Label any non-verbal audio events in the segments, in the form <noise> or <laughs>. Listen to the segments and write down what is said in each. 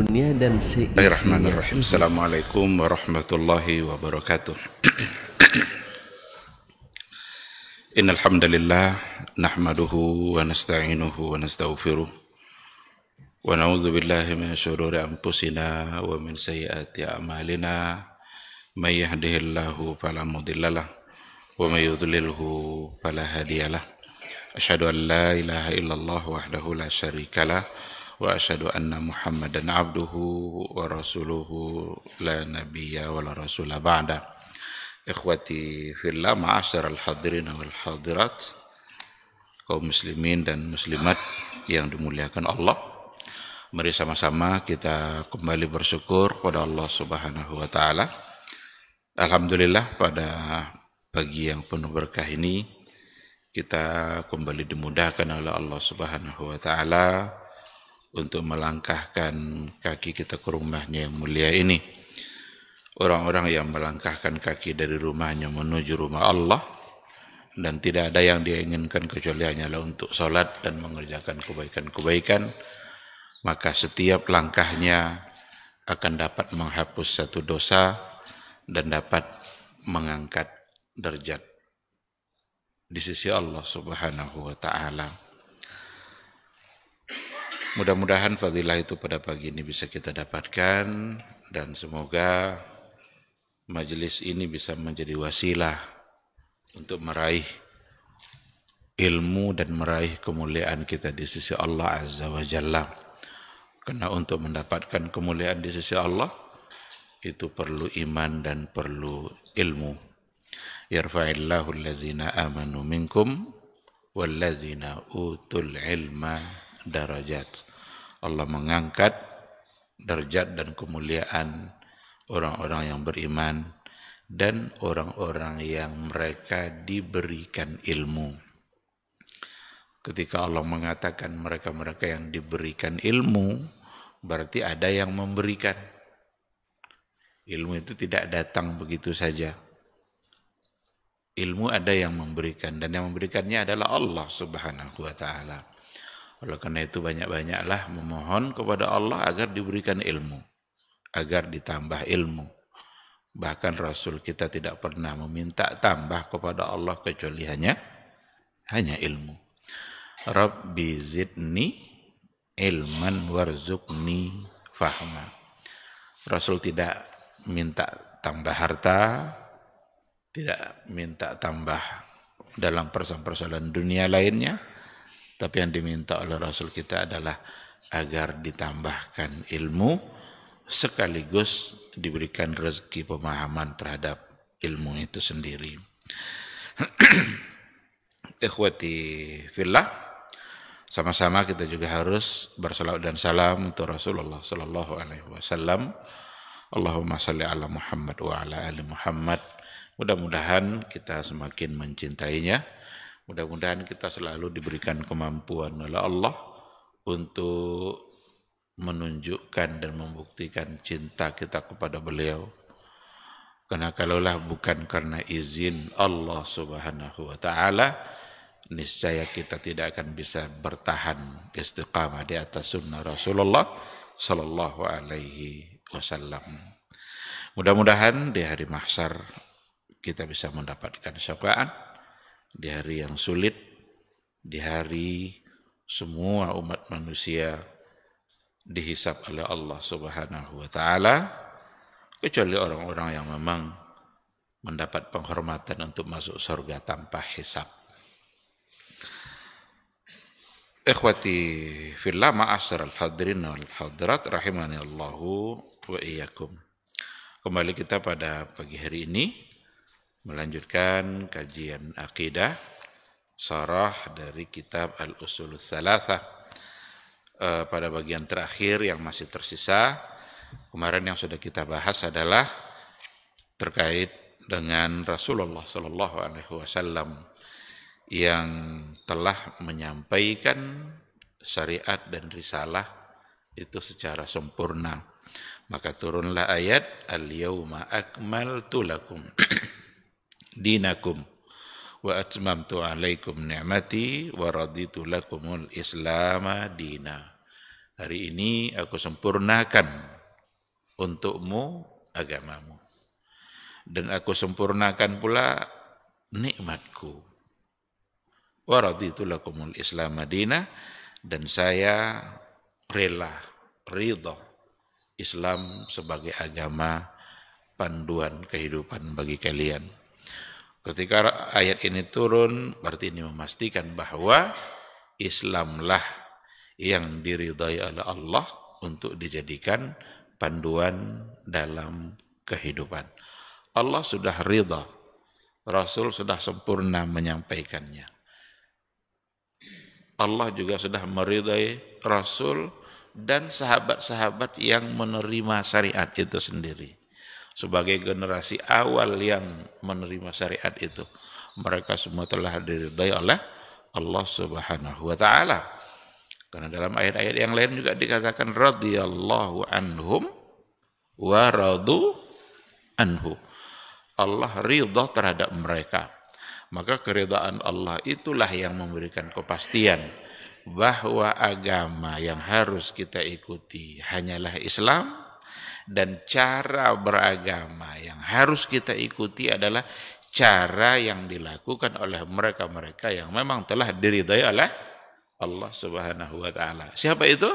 dunia dan seisinya. Assalamualaikum warahmatullahi wabarakatuh. <clears throat> Innal hamdalillah nahmaduhu wa nasta'inuhu wa billahi min syururi anfusina wa min sayyiati a'malina. May yahdihillahu wa may yudhlilhu fala hadiyalah. Asyhadu an la ilaha واشهد ان محمدا عبده ورسوله لا نبي ولا رسول بعده اخوتي في الله معاشر الحاضرين والحاضرات kaum muslimin dan muslimat yang dimuliakan Allah mari sama-sama kita kembali bersyukur kepada Allah Subhanahu wa taala alhamdulillah pada pagi yang penuh berkah ini kita kembali dimudahkan oleh Allah Subhanahu wa taala untuk melangkahkan kaki kita ke rumahnya yang mulia ini. Orang-orang yang melangkahkan kaki dari rumahnya menuju rumah Allah dan tidak ada yang dia inginkan kecuali hanyalah untuk sholat dan mengerjakan kebaikan-kebaikan, maka setiap langkahnya akan dapat menghapus satu dosa dan dapat mengangkat derajat di sisi Allah Subhanahu wa taala. Mudah-mudahan fadilah itu pada pagi ini bisa kita dapatkan dan semoga majelis ini bisa menjadi wasilah untuk meraih ilmu dan meraih kemuliaan kita di sisi Allah Azza wa Jalla. Karena untuk mendapatkan kemuliaan di sisi Allah itu perlu iman dan perlu ilmu. Yarfa'illahu allazina amanu minkum wallazina utul ilma derajat Allah mengangkat derajat dan kemuliaan orang-orang yang beriman dan orang-orang yang mereka diberikan ilmu. Ketika Allah mengatakan mereka-mereka yang diberikan ilmu, berarti ada yang memberikan. Ilmu itu tidak datang begitu saja. Ilmu ada yang memberikan dan yang memberikannya adalah Allah Subhanahu wa taala. Oleh karena itu banyak-banyaklah memohon kepada Allah agar diberikan ilmu, agar ditambah ilmu. Bahkan Rasul kita tidak pernah meminta tambah kepada Allah kecuali hanya hanya ilmu. Rabbi zidni ilman warzukni fahma. Rasul tidak minta tambah harta, tidak minta tambah dalam persoalan-persoalan dunia lainnya, tapi yang diminta oleh Rasul kita adalah agar ditambahkan ilmu sekaligus diberikan rezeki pemahaman terhadap ilmu itu sendiri. <clears throat> Ikhwati fillah sama-sama kita juga harus bersalawat dan salam untuk Rasulullah Sallallahu Alaihi Wasallam. Allahumma salli ala Muhammad wa ala ali Muhammad. Mudah-mudahan kita semakin mencintainya Mudah-mudahan kita selalu diberikan kemampuan oleh Allah untuk menunjukkan dan membuktikan cinta kita kepada beliau. Karena kalaulah bukan karena izin Allah Subhanahu wa taala, niscaya kita tidak akan bisa bertahan istiqamah di atas sunnah Rasulullah sallallahu alaihi wasallam. Mudah-mudahan di hari mahsyar kita bisa mendapatkan syafaat di hari yang sulit, di hari semua umat manusia dihisap oleh Allah Subhanahu wa taala kecuali orang-orang yang memang mendapat penghormatan untuk masuk surga tanpa hisap. Ikhwati fillah ma'asyar al-hadirin wal-hadirat rahimani Allahu wa Kembali kita pada pagi hari ini melanjutkan kajian akidah sarah dari kitab Al-Usul Salasah eh, e, pada bagian terakhir yang masih tersisa kemarin yang sudah kita bahas adalah terkait dengan Rasulullah Shallallahu Alaihi Wasallam yang telah menyampaikan syariat dan risalah itu secara sempurna. Maka turunlah ayat al yawma akmaltu lakum <clears throat> dinakum wa atmamtu alaikum ni'mati wa raditu lakumul islama dina. Hari ini aku sempurnakan untukmu agamamu. Dan aku sempurnakan pula nikmatku. Wa raditu lakumul islama dina dan saya rela, ridho Islam sebagai agama panduan kehidupan bagi kalian. Ketika ayat ini turun, berarti ini memastikan bahwa Islamlah yang diridhai oleh Allah untuk dijadikan panduan dalam kehidupan. Allah sudah ridha, Rasul sudah sempurna menyampaikannya. Allah juga sudah meridai Rasul dan sahabat-sahabat yang menerima syariat itu sendiri sebagai generasi awal yang menerima syariat itu. Mereka semua telah diridai oleh Allah Subhanahu wa taala. Karena dalam ayat-ayat yang lain juga dikatakan radhiyallahu anhum wa radu anhu. Allah ridha terhadap mereka. Maka keridaan Allah itulah yang memberikan kepastian bahwa agama yang harus kita ikuti hanyalah Islam dan cara beragama yang harus kita ikuti adalah cara yang dilakukan oleh mereka-mereka yang memang telah diridhai oleh Allah Subhanahu wa taala. Siapa itu?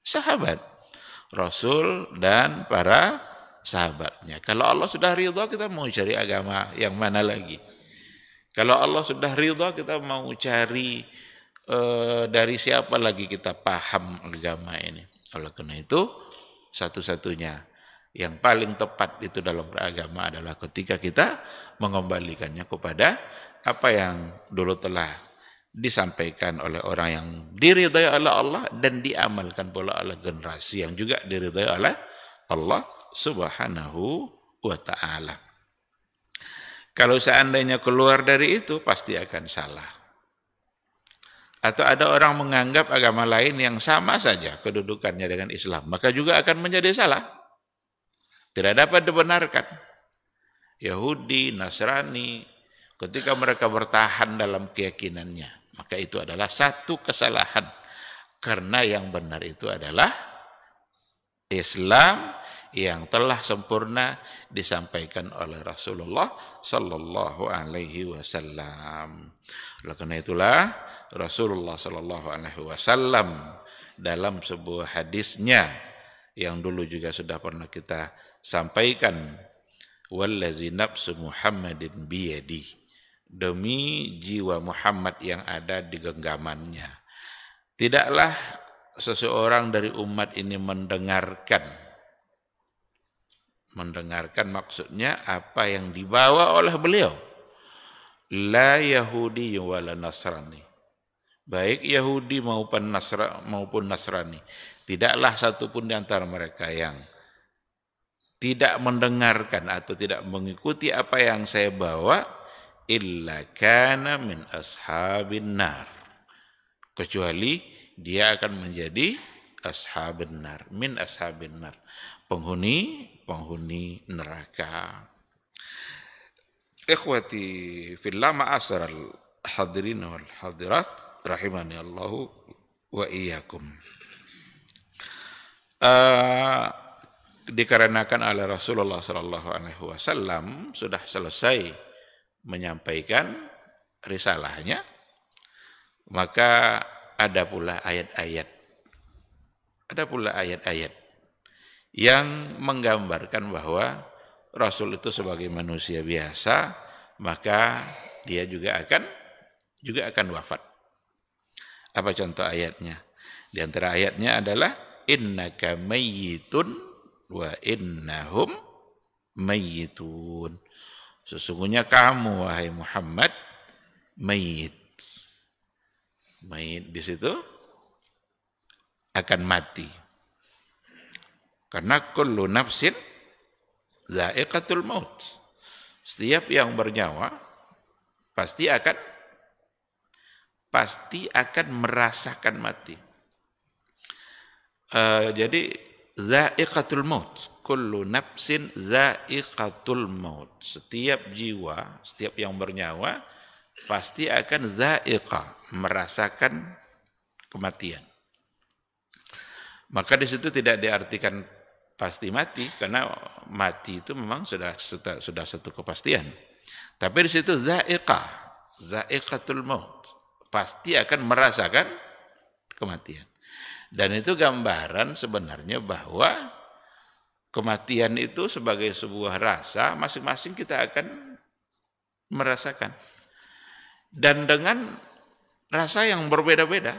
Sahabat. Rasul dan para sahabatnya. Kalau Allah sudah ridha kita mau cari agama yang mana lagi? Kalau Allah sudah ridha kita mau cari uh, dari siapa lagi kita paham agama ini. Oleh karena itu, satu-satunya yang paling tepat itu dalam beragama adalah ketika kita mengembalikannya kepada apa yang dulu telah disampaikan oleh orang yang diridhai oleh Allah dan diamalkan pula oleh generasi yang juga diridhai oleh Allah Subhanahu wa taala. Kalau seandainya keluar dari itu pasti akan salah atau ada orang menganggap agama lain yang sama saja kedudukannya dengan Islam, maka juga akan menjadi salah. Tidak dapat dibenarkan. Yahudi, Nasrani, ketika mereka bertahan dalam keyakinannya, maka itu adalah satu kesalahan. Karena yang benar itu adalah Islam yang telah sempurna disampaikan oleh Rasulullah Sallallahu Alaihi Wasallam. Oleh karena itulah Rasulullah Shallallahu Alaihi Wasallam dalam sebuah hadisnya yang dulu juga sudah pernah kita sampaikan wallazi nafsu Muhammadin biyadi demi jiwa Muhammad yang ada di genggamannya tidaklah seseorang dari umat ini mendengarkan mendengarkan maksudnya apa yang dibawa oleh beliau la yahudi wala nasrani baik Yahudi maupun Nasra maupun Nasrani. Tidaklah satupun di antara mereka yang tidak mendengarkan atau tidak mengikuti apa yang saya bawa illa kana min ashabin nar. Kecuali dia akan menjadi ashabin nar, min ashabin nar. Penghuni penghuni neraka. Ikhwati fil lama asral hadirin wal hadirat rahimani Allah wa iyyakum. Uh, dikarenakan oleh Rasulullah Shallallahu Alaihi Wasallam sudah selesai menyampaikan risalahnya, maka ada pula ayat-ayat, ada pula ayat-ayat yang menggambarkan bahwa Rasul itu sebagai manusia biasa, maka dia juga akan juga akan wafat. Apa contoh ayatnya? Di antara ayatnya adalah innaka mayyitun wa innahum mayyitun. Sesungguhnya kamu wahai Muhammad mayit. Mayit di situ akan mati. Karena kullu nafsin za'iqatul maut. Setiap yang bernyawa pasti akan pasti akan merasakan mati. Uh, jadi za'iqatul maut. Kullu nafsin za'iqatul maut. Setiap jiwa, setiap yang bernyawa pasti akan zaiqa merasakan kematian. Maka di situ tidak diartikan pasti mati karena mati itu memang sudah sudah satu kepastian. Tapi di situ zaiqa za'iqatul maut pasti akan merasakan kematian. Dan itu gambaran sebenarnya bahwa kematian itu sebagai sebuah rasa masing-masing kita akan merasakan. Dan dengan rasa yang berbeda-beda.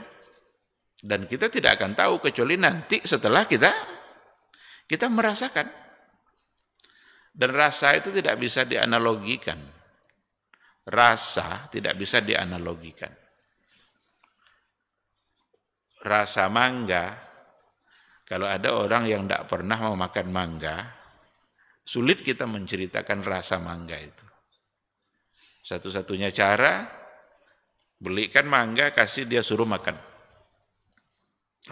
Dan kita tidak akan tahu kecuali nanti setelah kita kita merasakan. Dan rasa itu tidak bisa dianalogikan. Rasa tidak bisa dianalogikan rasa mangga, kalau ada orang yang tidak pernah mau makan mangga, sulit kita menceritakan rasa mangga itu. Satu-satunya cara, belikan mangga, kasih dia suruh makan.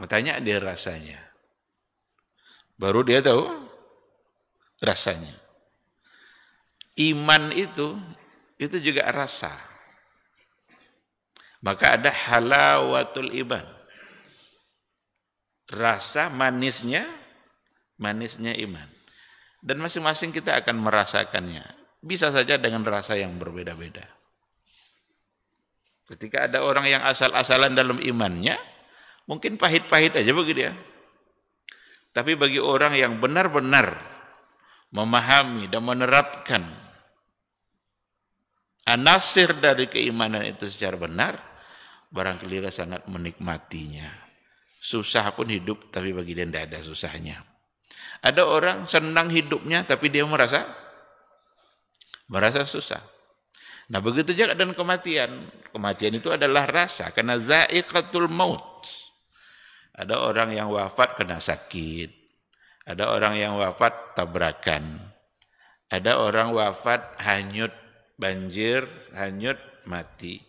Tanya dia rasanya. Baru dia tahu rasanya. Iman itu, itu juga rasa. Maka ada halawatul iman rasa manisnya manisnya iman. Dan masing-masing kita akan merasakannya. Bisa saja dengan rasa yang berbeda-beda. Ketika ada orang yang asal-asalan dalam imannya, mungkin pahit-pahit aja begitu ya Tapi bagi orang yang benar-benar memahami dan menerapkan anasir dari keimanan itu secara benar, barangkali sangat menikmatinya. Susah pun hidup, tapi bagi dia tidak ada susahnya. Ada orang senang hidupnya, tapi dia merasa merasa susah. Nah begitu juga dan kematian. Kematian itu adalah rasa, karena za'iqatul maut. Ada orang yang wafat kena sakit. Ada orang yang wafat tabrakan. Ada orang wafat hanyut banjir, hanyut mati.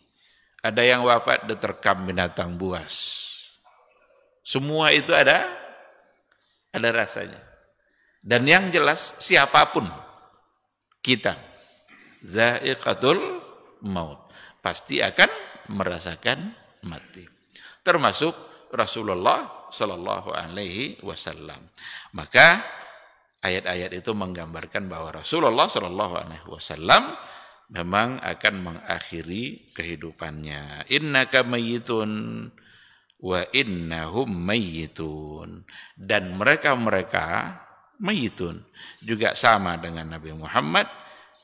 Ada yang wafat diterkam binatang buas. Semua itu ada ada rasanya. Dan yang jelas siapapun kita zaiqatul maut pasti akan merasakan mati. Termasuk Rasulullah Shallallahu Alaihi Wasallam. Maka ayat-ayat itu menggambarkan bahwa Rasulullah Shallallahu Alaihi Wasallam memang akan mengakhiri kehidupannya. Inna kamayitun wa innahum mayyitun dan mereka-mereka mayyitun juga sama dengan Nabi Muhammad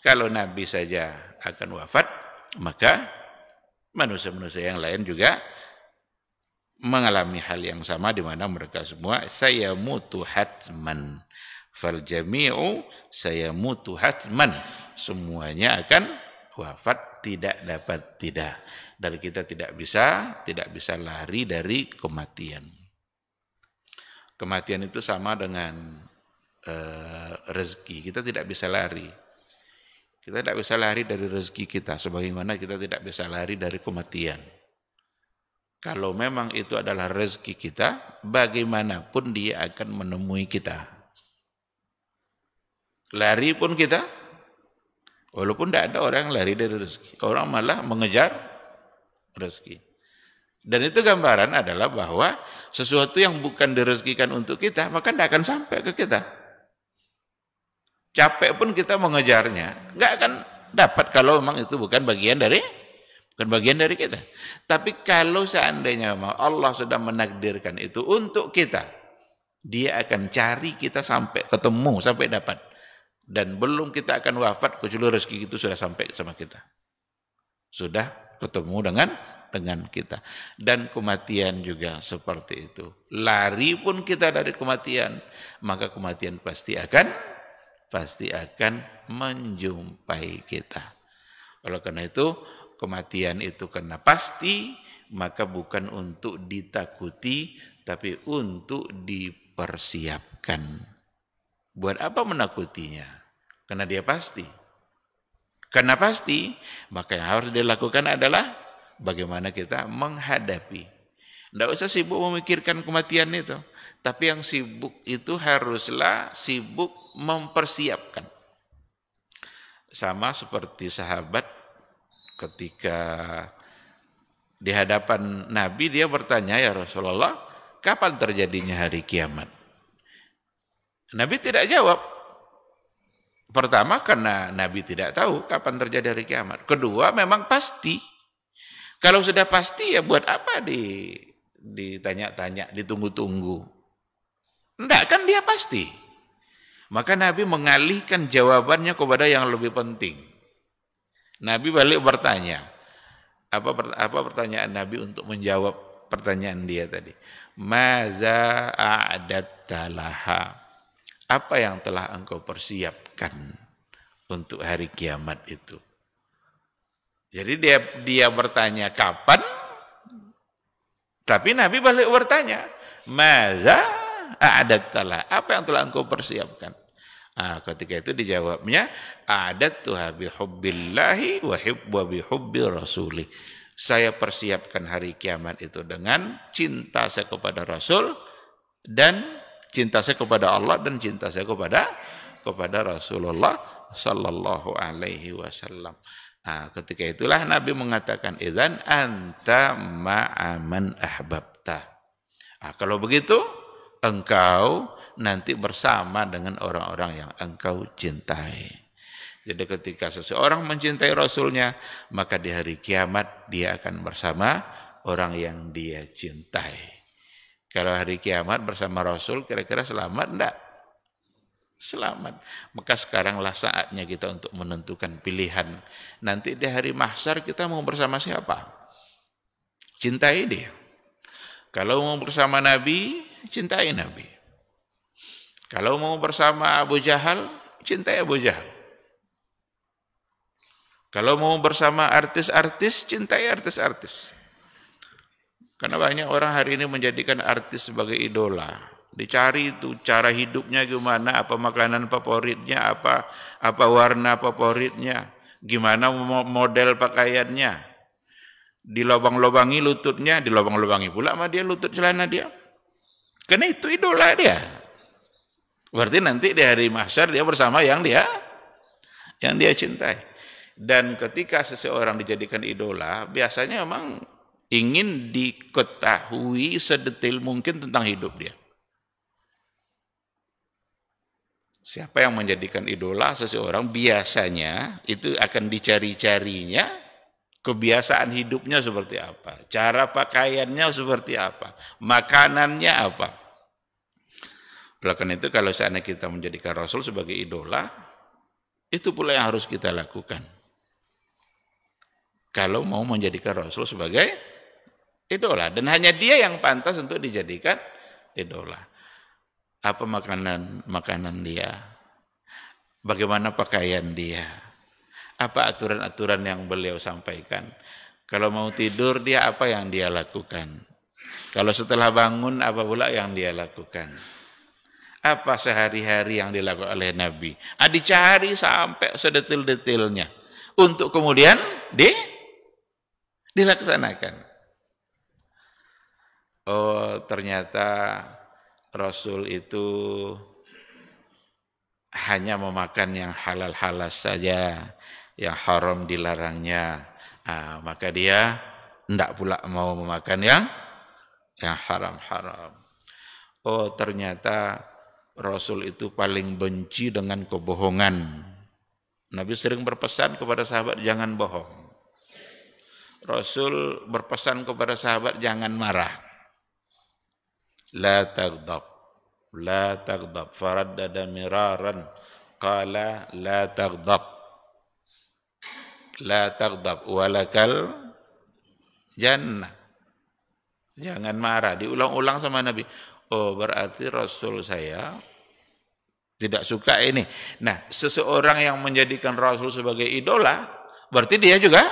kalau Nabi saja akan wafat maka manusia-manusia yang lain juga mengalami hal yang sama di mana mereka semua saya mutu hatman fal jami'u saya mutu hatman semuanya akan wafat tidak dapat tidak dari kita tidak bisa tidak bisa lari dari kematian kematian itu sama dengan e, rezeki kita tidak bisa lari kita tidak bisa lari dari rezeki kita sebagaimana kita tidak bisa lari dari kematian kalau memang itu adalah rezeki kita bagaimanapun dia akan menemui kita lari pun kita Walaupun tidak ada orang yang lari dari rezeki. Orang malah mengejar rezeki. Dan itu gambaran adalah bahwa sesuatu yang bukan direzekikan untuk kita, maka tidak akan sampai ke kita. Capek pun kita mengejarnya. Nggak akan dapat kalau memang itu bukan bagian dari bukan bagian dari kita. Tapi kalau seandainya Allah sudah menakdirkan itu untuk kita, dia akan cari kita sampai ketemu, sampai dapat dan belum kita akan wafat kecuali rezeki itu sudah sampai sama kita. Sudah ketemu dengan dengan kita. Dan kematian juga seperti itu. Lari pun kita dari kematian, maka kematian pasti akan pasti akan menjumpai kita. Oleh karena itu, kematian itu karena pasti, maka bukan untuk ditakuti, tapi untuk dipersiapkan. Buat apa menakutinya? Karena dia pasti. Karena pasti, maka yang harus dilakukan adalah bagaimana kita menghadapi. Tidak usah sibuk memikirkan kematian itu. Tapi yang sibuk itu haruslah sibuk mempersiapkan. Sama seperti sahabat ketika di hadapan Nabi dia bertanya, Ya Rasulullah, kapan terjadinya hari kiamat? Nabi tidak jawab. Pertama karena Nabi tidak tahu kapan terjadi hari kiamat. Kedua memang pasti. Kalau sudah pasti ya buat apa di ditanya-tanya, ditunggu-tunggu. Enggak kan dia pasti. Maka Nabi mengalihkan jawabannya kepada yang lebih penting. Nabi balik bertanya. Apa apa pertanyaan Nabi untuk menjawab pertanyaan dia tadi? Maza a'adattalaha. talaha apa yang telah engkau persiapkan untuk hari kiamat itu. Jadi dia dia bertanya kapan? Tapi Nabi balik bertanya, "Maza telah, Apa yang telah engkau persiapkan?" Ah, ketika itu dijawabnya, ada tuha hubbillahi wa bi hubbi rasuli Saya persiapkan hari kiamat itu dengan cinta saya kepada Rasul dan cinta saya kepada Allah dan cinta saya kepada kepada Rasulullah sallallahu alaihi wasallam. Nah, ketika itulah Nabi mengatakan idzan anta ma'aman ahbabta. Nah, kalau begitu engkau nanti bersama dengan orang-orang yang engkau cintai. Jadi ketika seseorang mencintai Rasulnya, maka di hari kiamat dia akan bersama orang yang dia cintai. Kalau hari kiamat bersama Rasul kira-kira selamat enggak? Selamat. Maka sekaranglah saatnya kita untuk menentukan pilihan. Nanti di hari mahsyar kita mau bersama siapa? Cintai dia. Kalau mau bersama Nabi, cintai Nabi. Kalau mau bersama Abu Jahal, cintai Abu Jahal. Kalau mau bersama artis-artis, cintai artis-artis. Karena banyak orang hari ini menjadikan artis sebagai idola. Dicari itu cara hidupnya gimana, apa makanan favoritnya, apa apa warna favoritnya, gimana model pakaiannya. di lubang-lubangi lututnya, di lubang-lubangi pula sama dia lutut celana dia. Karena itu idola dia. Berarti nanti di hari mahsyar dia bersama yang dia yang dia cintai. Dan ketika seseorang dijadikan idola, biasanya memang ingin diketahui sedetil mungkin tentang hidup dia. Siapa yang menjadikan idola seseorang biasanya itu akan dicari-carinya kebiasaan hidupnya seperti apa, cara pakaiannya seperti apa, makanannya apa. Oleh itu kalau seandainya kita menjadikan Rasul sebagai idola, itu pula yang harus kita lakukan. Kalau mau menjadikan Rasul sebagai idola dan hanya dia yang pantas untuk dijadikan idola. Apa makanan makanan dia? Bagaimana pakaian dia? Apa aturan-aturan yang beliau sampaikan? Kalau mau tidur dia apa yang dia lakukan? Kalau setelah bangun apa pula yang dia lakukan? Apa sehari-hari yang dilakukan oleh Nabi? Ah, dicari sampai sedetil-detilnya untuk kemudian di dilaksanakan oh ternyata Rasul itu hanya memakan yang halal-halal saja, yang haram dilarangnya. Ah, maka dia tidak pula mau memakan yang yang haram-haram. Oh ternyata Rasul itu paling benci dengan kebohongan. Nabi sering berpesan kepada sahabat jangan bohong. Rasul berpesan kepada sahabat jangan marah la taghdab la taghdab faraddada miraran qala la taghdab la taghdab walakal jannah jangan marah diulang-ulang sama Nabi oh berarti rasul saya tidak suka ini nah seseorang yang menjadikan rasul sebagai idola berarti dia juga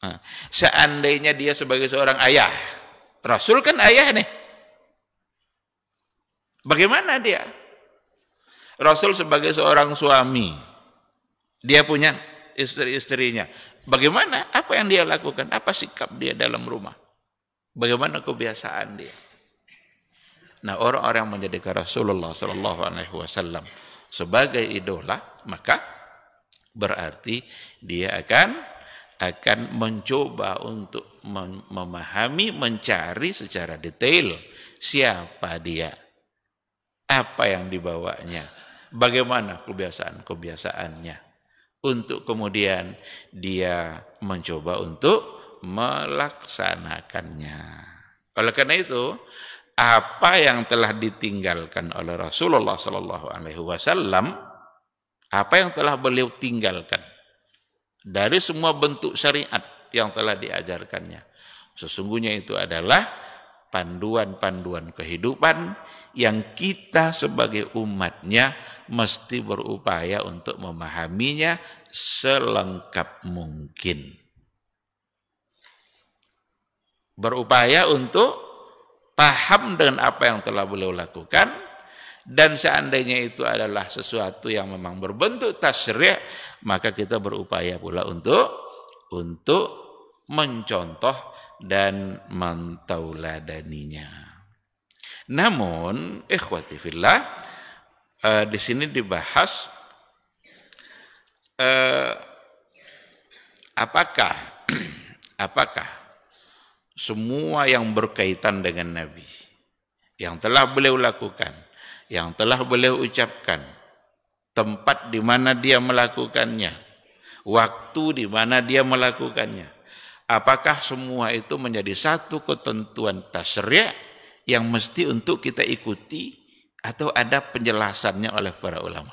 nah, seandainya dia sebagai seorang ayah Rasul kan ayah nih. Bagaimana dia? Rasul sebagai seorang suami, dia punya istri-istrinya. Bagaimana? Apa yang dia lakukan? Apa sikap dia dalam rumah? Bagaimana kebiasaan dia? Nah orang-orang menjadikan Rasulullah Shallallahu Alaihi Wasallam sebagai idola, maka berarti dia akan akan mencoba untuk memahami, mencari secara detail siapa dia, apa yang dibawanya, bagaimana kebiasaan-kebiasaannya, untuk kemudian dia mencoba untuk melaksanakannya. Oleh karena itu, apa yang telah ditinggalkan oleh Rasulullah Shallallahu Alaihi Wasallam, apa yang telah beliau tinggalkan, dari semua bentuk syariat yang telah diajarkannya. Sesungguhnya itu adalah panduan-panduan kehidupan yang kita sebagai umatnya mesti berupaya untuk memahaminya selengkap mungkin. Berupaya untuk paham dengan apa yang telah beliau lakukan, dan seandainya itu adalah sesuatu yang memang berbentuk tasri' maka kita berupaya pula untuk untuk mencontoh dan mentauladaninya. Namun ikhwati fillah eh, di sini dibahas eh, apakah <clears throat> apakah semua yang berkaitan dengan nabi yang telah beliau lakukan yang telah beliau ucapkan, tempat di mana dia melakukannya, waktu di mana dia melakukannya. Apakah semua itu menjadi satu ketentuan tasri' yang mesti untuk kita ikuti atau ada penjelasannya oleh para ulama?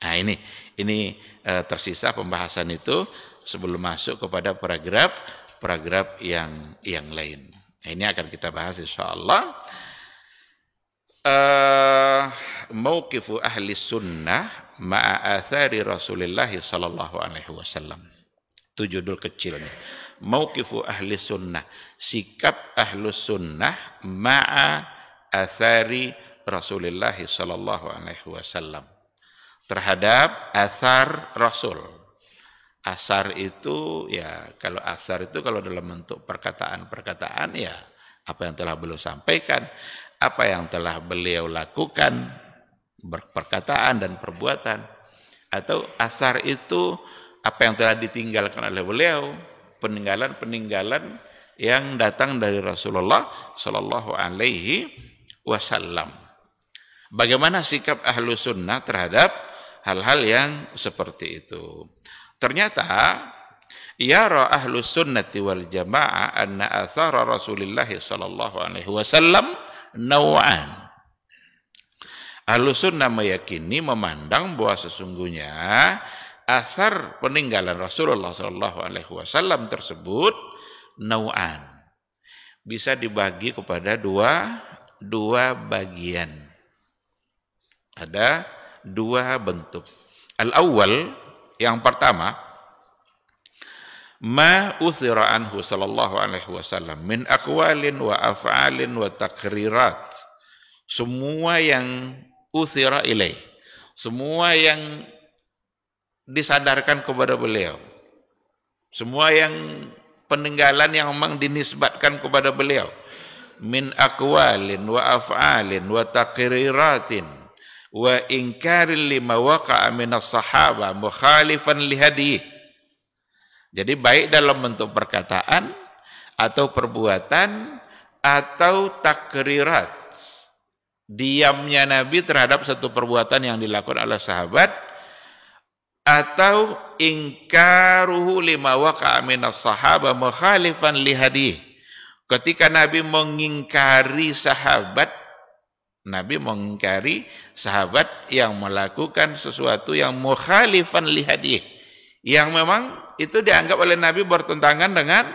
Nah ini ini e, tersisa pembahasan itu sebelum masuk kepada paragraf paragraf yang yang lain. Nah, ini akan kita bahas insya Allah uh, mauqifu ahli sunnah ma'a athari Rasulillah sallallahu alaihi wasallam. Itu judul kecilnya. Mauqifu ahli sunnah, sikap ahlu sunnah ma'a athari Rasulillah sallallahu alaihi wasallam terhadap asar Rasul. Asar itu ya kalau asar itu kalau dalam bentuk perkataan-perkataan ya apa yang telah beliau sampaikan apa yang telah beliau lakukan perkataan dan perbuatan atau asar itu apa yang telah ditinggalkan oleh beliau peninggalan-peninggalan yang datang dari Rasulullah Shallallahu Alaihi Wasallam. Bagaimana sikap ahlu sunnah terhadap hal-hal yang seperti itu? Ternyata yara ahlu sunnati wal jamaah anna athara rasulullah Shallallahu alaihi wasallam Nau'an. Ahlussunnah meyakini memandang bahwa sesungguhnya asar peninggalan Rasulullah Shallallahu Alaihi Wasallam tersebut nauan bisa dibagi kepada dua dua bagian ada dua bentuk al awal yang pertama ma uthira anhu sallallahu alaihi wasallam min akwalin wa af'alin wa takrirat semua yang uthira ilaih semua yang disadarkan kepada beliau semua yang peninggalan yang memang dinisbatkan kepada beliau min akwalin wa af'alin wa takriratin wa inkarin lima waqa'a as sahaba mukhalifan li lihadih jadi baik dalam bentuk perkataan atau perbuatan atau takrirat. Diamnya Nabi terhadap satu perbuatan yang dilakukan oleh sahabat atau ingkaruhu lima waqa'a minas sahaba mukhalifan Ketika Nabi mengingkari sahabat, Nabi mengingkari sahabat yang melakukan sesuatu yang mukhalifan lihadih. Yang memang itu dianggap oleh Nabi bertentangan dengan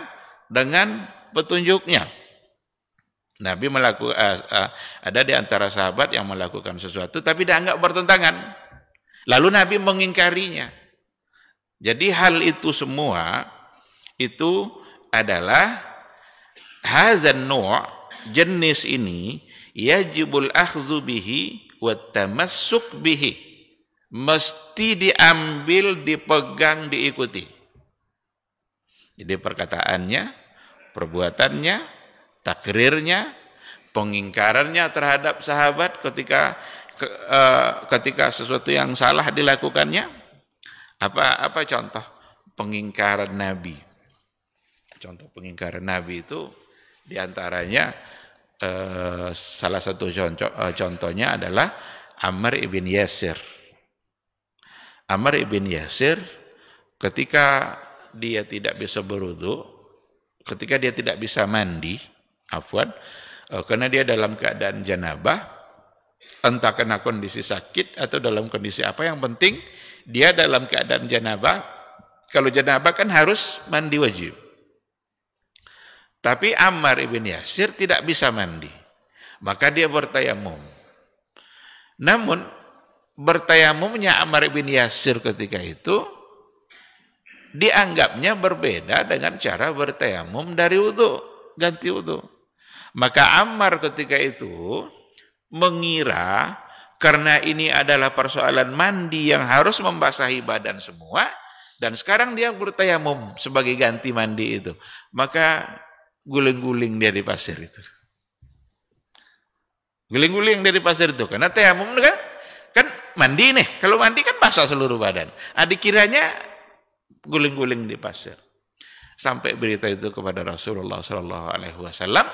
dengan petunjuknya. Nabi melakukan uh, eh, uh, eh, ada di antara sahabat yang melakukan sesuatu tapi dianggap bertentangan. Lalu Nabi mengingkarinya. Jadi hal itu semua itu adalah hazan nu' jenis ini yajibul akhdhu bihi wa tamassuk bihi. Mesti diambil, dipegang, diikuti. Jadi perkataannya, perbuatannya, takrirnya, pengingkarannya terhadap sahabat ketika ke, uh, ketika sesuatu yang salah dilakukannya. Apa apa contoh pengingkaran Nabi? Contoh pengingkaran Nabi itu diantaranya uh, salah satu contoh, uh, contohnya adalah Amr ibn Yasir. Amr ibn Yasir ketika dia tidak bisa berudu. ketika dia tidak bisa mandi, afwan, eh, karena dia dalam keadaan janabah, entah kena kondisi sakit atau dalam kondisi apa, yang penting dia dalam keadaan janabah, kalau janabah kan harus mandi wajib. Tapi Ammar ibn Yasir tidak bisa mandi. Maka dia bertayamum. Namun bertayamumnya Ammar ibn Yasir ketika itu dianggapnya berbeda dengan cara bertayamum dari wudhu, ganti wudhu. Maka Ammar ketika itu mengira karena ini adalah persoalan mandi yang harus membasahi badan semua dan sekarang dia bertayamum sebagai ganti mandi itu. Maka guling-guling dari pasir itu. Guling-guling dari pasir itu karena tayamum kan kan mandi nih. Kalau mandi kan basah seluruh badan. Adik nah, kiranya guling-guling di pasir. Sampai berita itu kepada Rasulullah Shallallahu Alaihi Wasallam,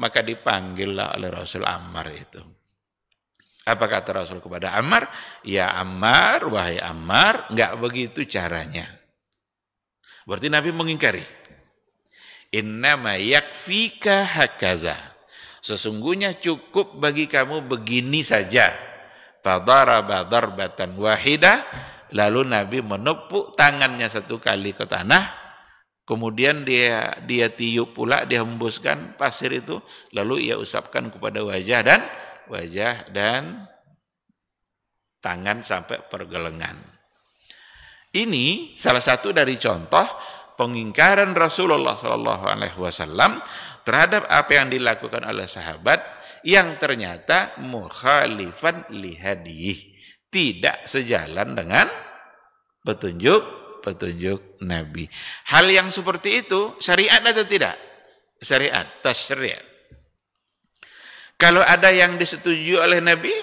maka dipanggillah oleh Rasul Ammar itu. Apa kata Rasul kepada Ammar? Ya Ammar, wahai Ammar, nggak begitu caranya. Berarti Nabi mengingkari. Innama yakfika hakaza. Sesungguhnya cukup bagi kamu begini saja. badar, batan wahidah Lalu Nabi menepuk tangannya satu kali ke tanah, kemudian dia dia tiup pula, dia hembuskan pasir itu, lalu ia usapkan kepada wajah dan wajah dan tangan sampai pergelengan. Ini salah satu dari contoh pengingkaran Rasulullah Shallallahu Alaihi Wasallam terhadap apa yang dilakukan oleh sahabat yang ternyata mukhalifan lihadiyih tidak sejalan dengan petunjuk petunjuk Nabi. Hal yang seperti itu syariat atau tidak? Syariat, syariat Kalau ada yang disetujui oleh Nabi,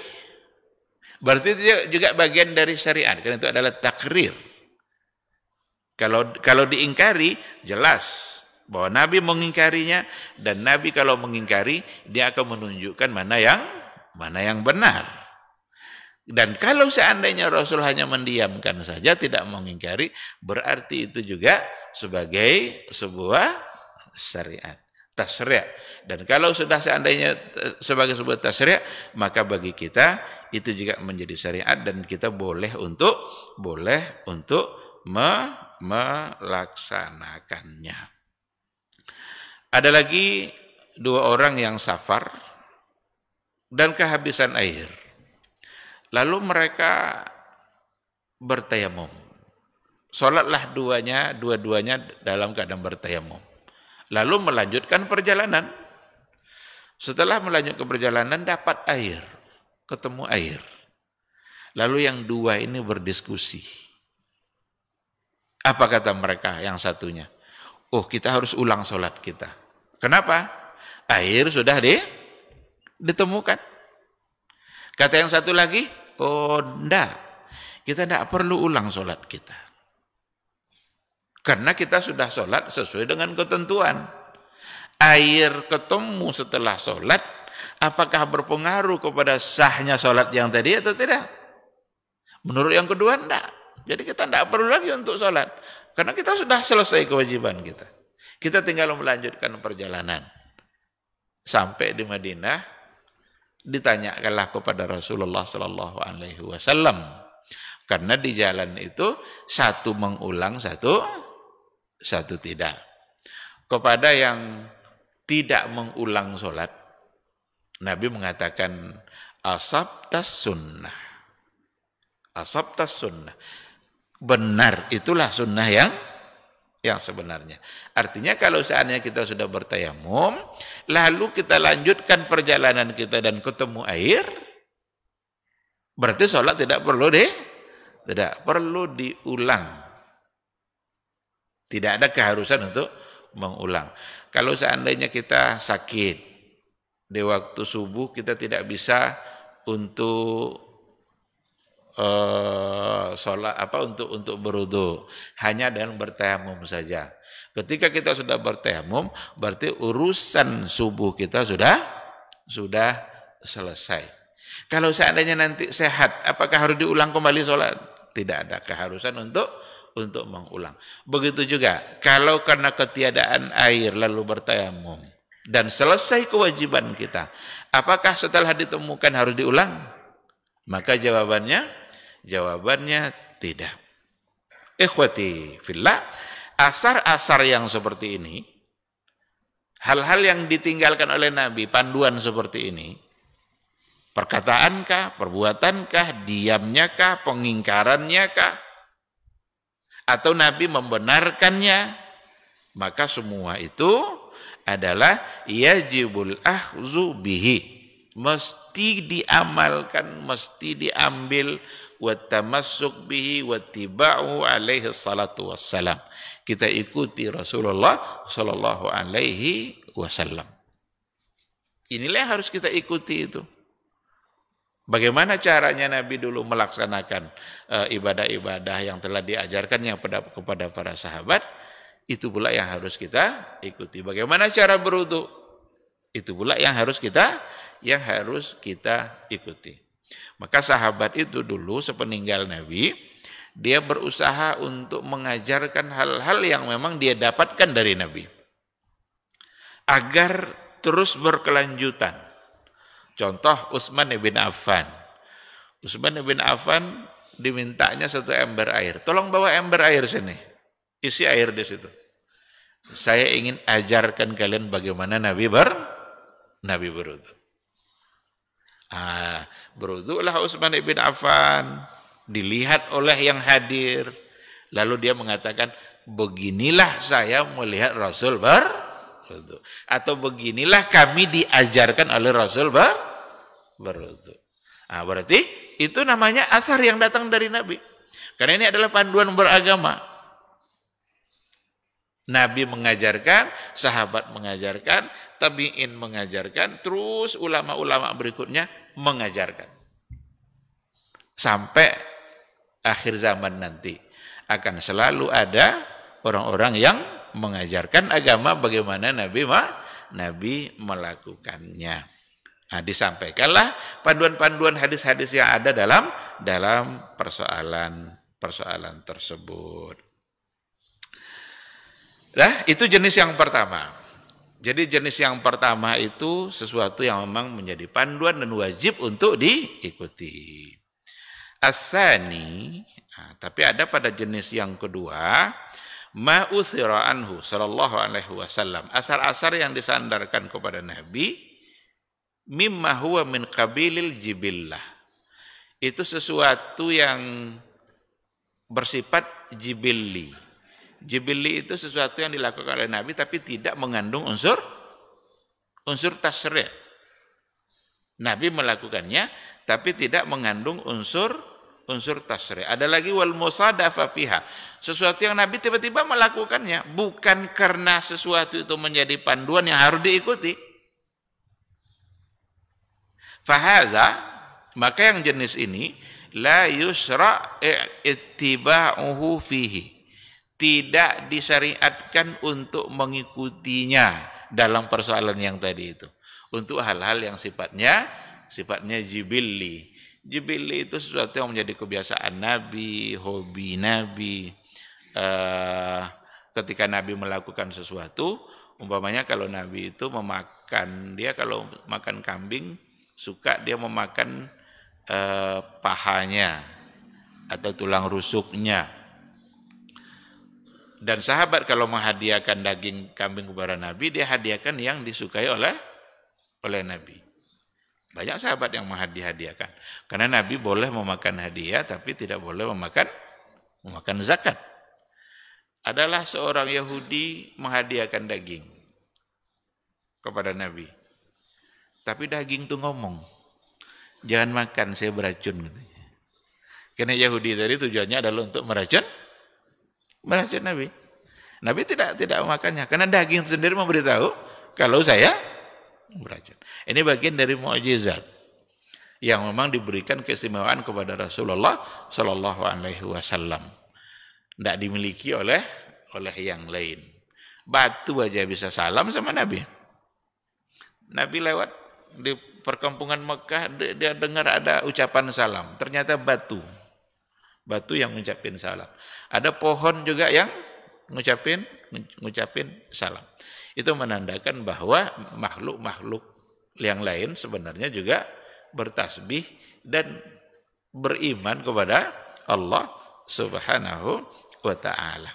berarti itu juga bagian dari syariat, karena itu adalah takrir. Kalau kalau diingkari, jelas bahwa Nabi mengingkarinya dan Nabi kalau mengingkari dia akan menunjukkan mana yang mana yang benar. Dan kalau seandainya Rasul hanya mendiamkan saja, tidak mengingkari, berarti itu juga sebagai sebuah syariat, tasriah. Dan kalau sudah seandainya e, sebagai sebuah tasriah, maka bagi kita itu juga menjadi syariat dan kita boleh untuk boleh untuk me, melaksanakannya. Ada lagi dua orang yang safar dan kehabisan air Lalu mereka bertayamum. Sholatlah duanya, dua-duanya dalam keadaan bertayamum. Lalu melanjutkan perjalanan. Setelah melanjutkan perjalanan dapat air, ketemu air. Lalu yang dua ini berdiskusi. Apa kata mereka yang satunya? Oh kita harus ulang sholat kita. Kenapa? Air sudah di, ditemukan. Kata yang satu lagi, Oh, enggak. Kita enggak perlu ulang sholat kita. Karena kita sudah sholat sesuai dengan ketentuan. Air ketemu setelah sholat, apakah berpengaruh kepada sahnya sholat yang tadi atau tidak? Menurut yang kedua, enggak. Jadi kita enggak perlu lagi untuk sholat. Karena kita sudah selesai kewajiban kita. Kita tinggal melanjutkan perjalanan. Sampai di Madinah, ditanyakanlah kepada Rasulullah Shallallahu Alaihi Wasallam karena di jalan itu satu mengulang satu satu tidak kepada yang tidak mengulang sholat Nabi mengatakan asab tas sunnah asab tas sunnah benar itulah sunnah yang yang sebenarnya. Artinya kalau seandainya kita sudah bertayamum, lalu kita lanjutkan perjalanan kita dan ketemu air, berarti sholat tidak perlu deh, tidak perlu diulang. Tidak ada keharusan untuk mengulang. Kalau seandainya kita sakit, di waktu subuh kita tidak bisa untuk uh, sholat apa untuk untuk berudu hanya dengan bertayamum saja. Ketika kita sudah bertayamum berarti urusan subuh kita sudah sudah selesai. Kalau seandainya nanti sehat, apakah harus diulang kembali sholat? Tidak ada keharusan untuk untuk mengulang. Begitu juga kalau karena ketiadaan air lalu bertayamum dan selesai kewajiban kita, apakah setelah ditemukan harus diulang? Maka jawabannya Jawabannya tidak. Ikhwati fillah, asar-asar yang seperti ini, hal-hal yang ditinggalkan oleh Nabi, panduan seperti ini, perkataankah, perbuatankah, pengingkarannya pengingkarannyakah, atau Nabi membenarkannya, maka semua itu adalah yajibul ahzu bihi. Mesti diamalkan, mesti diambil, wa bihi alaihi salatu wassalam. Kita ikuti Rasulullah sallallahu alaihi wasallam. Inilah yang harus kita ikuti itu. Bagaimana caranya Nabi dulu melaksanakan eh, ibadah-ibadah yang telah diajarkannya kepada para sahabat, itu pula yang harus kita ikuti. Bagaimana cara berwudu? Itu pula yang harus kita yang harus kita ikuti. Maka sahabat itu dulu sepeninggal Nabi, dia berusaha untuk mengajarkan hal-hal yang memang dia dapatkan dari Nabi. Agar terus berkelanjutan. Contoh Utsman bin Affan. Utsman bin Affan dimintanya satu ember air. Tolong bawa ember air sini. Isi air di situ. Saya ingin ajarkan kalian bagaimana Nabi ber Nabi berutuh. Ah, beruduklah Utsman bin Affan, dilihat oleh yang hadir. Lalu dia mengatakan, beginilah saya melihat Rasul berwudu. Atau beginilah kami diajarkan oleh Rasul ber berudu. ah berarti itu namanya asar yang datang dari Nabi. Karena ini adalah panduan beragama. Nabi mengajarkan, sahabat mengajarkan, tabi'in mengajarkan, terus ulama-ulama berikutnya mengajarkan. Sampai akhir zaman nanti akan selalu ada orang-orang yang mengajarkan agama bagaimana Nabi ma, Nabi melakukannya. Nah, disampaikanlah panduan-panduan hadis-hadis yang ada dalam dalam persoalan persoalan tersebut. Nah, itu jenis yang pertama. Jadi jenis yang pertama itu sesuatu yang memang menjadi panduan dan wajib untuk diikuti. Asani, nah, tapi ada pada jenis yang kedua, ma'usira anhu sallallahu alaihi wasallam. Asar-asar yang disandarkan kepada Nabi mimma huwa min kabilil jibillah. Itu sesuatu yang bersifat jibilli Jibili itu sesuatu yang dilakukan oleh Nabi tapi tidak mengandung unsur unsur tasri. Nabi melakukannya tapi tidak mengandung unsur unsur tasri. Ada lagi wal musadafa fiha. Sesuatu yang Nabi tiba-tiba melakukannya bukan karena sesuatu itu menjadi panduan yang harus diikuti. Fahaza maka yang jenis ini la yusra ittiba'uhu fihi tidak disyariatkan untuk mengikutinya dalam persoalan yang tadi itu. Untuk hal-hal yang sifatnya sifatnya jibili jibili itu sesuatu yang menjadi kebiasaan Nabi, hobi Nabi. Eh, ketika Nabi melakukan sesuatu, umpamanya kalau Nabi itu memakan, dia kalau makan kambing suka dia memakan eh, pahanya atau tulang rusuknya dan sahabat kalau menghadiahkan daging kambing kepada Nabi, dia hadiahkan yang disukai oleh oleh Nabi. Banyak sahabat yang menghadiah-hadiahkan. Karena Nabi boleh memakan hadiah, tapi tidak boleh memakan memakan zakat. Adalah seorang Yahudi menghadiahkan daging kepada Nabi. Tapi daging itu ngomong, jangan makan, saya beracun. Karena Yahudi tadi tujuannya adalah untuk meracun Meracun Nabi. Nabi tidak tidak memakannya karena daging sendiri memberitahu kalau saya beracun. Ini bagian dari mukjizat yang memang diberikan keistimewaan kepada Rasulullah Shallallahu Alaihi Wasallam. Tidak dimiliki oleh oleh yang lain. Batu aja bisa salam sama Nabi. Nabi lewat di perkampungan Mekah dia dengar ada ucapan salam. Ternyata batu batu yang ngucapin salam. Ada pohon juga yang ngucapin ngucapin salam. Itu menandakan bahwa makhluk-makhluk yang lain sebenarnya juga bertasbih dan beriman kepada Allah Subhanahu wa taala.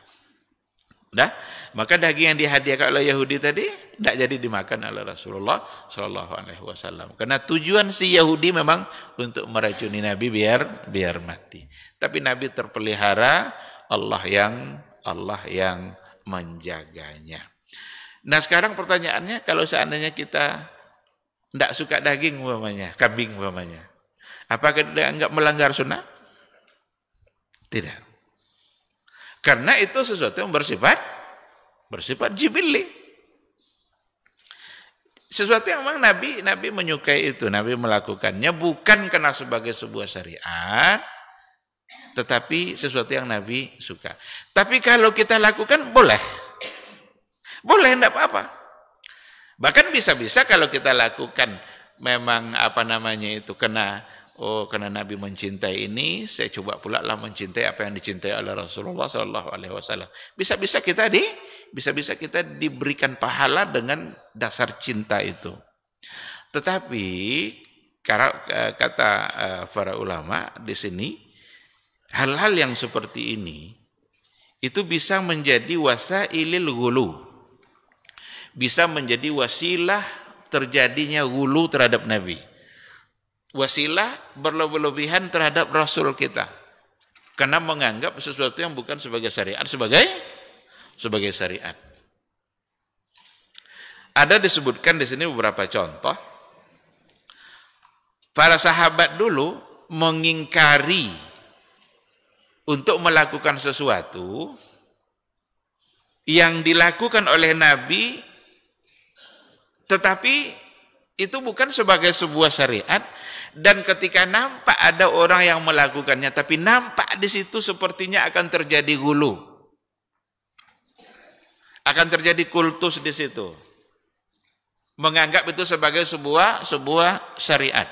Dah, maka daging yang dihadiahkan oleh Yahudi tadi tidak jadi dimakan oleh Rasulullah Shallallahu Alaihi Wasallam. Karena tujuan si Yahudi memang untuk meracuni Nabi biar biar mati. Tapi Nabi terpelihara Allah yang Allah yang menjaganya. Nah sekarang pertanyaannya kalau seandainya kita tidak suka daging umpamanya, kambing umpamanya, apakah tidak anggap melanggar sunnah? Tidak. Karena itu sesuatu yang bersifat bersifat jibili. Sesuatu yang memang Nabi Nabi menyukai itu, Nabi melakukannya bukan karena sebagai sebuah syariat, tetapi sesuatu yang Nabi suka. Tapi kalau kita lakukan boleh. Boleh tidak apa-apa. Bahkan bisa-bisa kalau kita lakukan memang apa namanya itu kena oh karena Nabi mencintai ini, saya coba pula lah mencintai apa yang dicintai oleh Rasulullah Shallallahu Alaihi Wasallam. Bisa-bisa kita di, bisa-bisa kita diberikan pahala dengan dasar cinta itu. Tetapi eh, kata eh, para ulama di sini hal-hal yang seperti ini itu bisa menjadi wasailil gulu bisa menjadi wasilah terjadinya gulu terhadap nabi wasilah berlebihan terhadap Rasul kita. Karena menganggap sesuatu yang bukan sebagai syariat, sebagai sebagai syariat. Ada disebutkan di sini beberapa contoh. Para sahabat dulu mengingkari untuk melakukan sesuatu yang dilakukan oleh Nabi tetapi itu bukan sebagai sebuah syariat dan ketika nampak ada orang yang melakukannya tapi nampak di situ sepertinya akan terjadi gulu akan terjadi kultus di situ menganggap itu sebagai sebuah sebuah syariat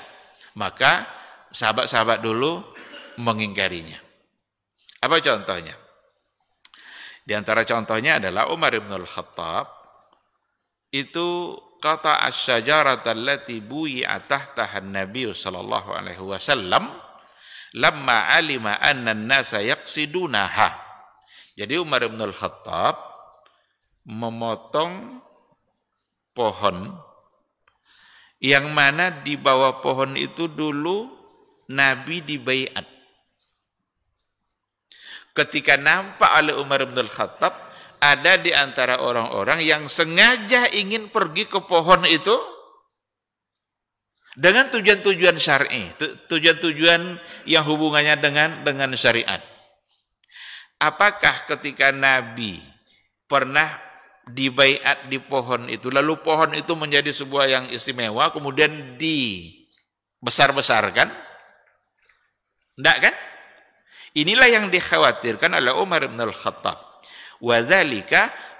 maka sahabat-sahabat dulu mengingkarinya apa contohnya di antara contohnya adalah Umar bin Al-Khattab itu qata asyajarata allati buyi'a tahtaha an-nabiy sallallahu alaihi wasallam lamma alima anna an-nasa yaqsidunaha. Jadi Umar bin Al-Khattab memotong pohon yang mana di bawah pohon itu dulu Nabi dibaiat. Ketika nampak oleh Umar bin Al-Khattab, ada di antara orang-orang yang sengaja ingin pergi ke pohon itu dengan tujuan-tujuan syar'i, tujuan-tujuan yang hubungannya dengan dengan syariat. Apakah ketika Nabi pernah dibaiat di pohon itu, lalu pohon itu menjadi sebuah yang istimewa, kemudian dibesar-besarkan? tidak kan? Inilah yang dikhawatirkan oleh Umar bin Al-Khattab wa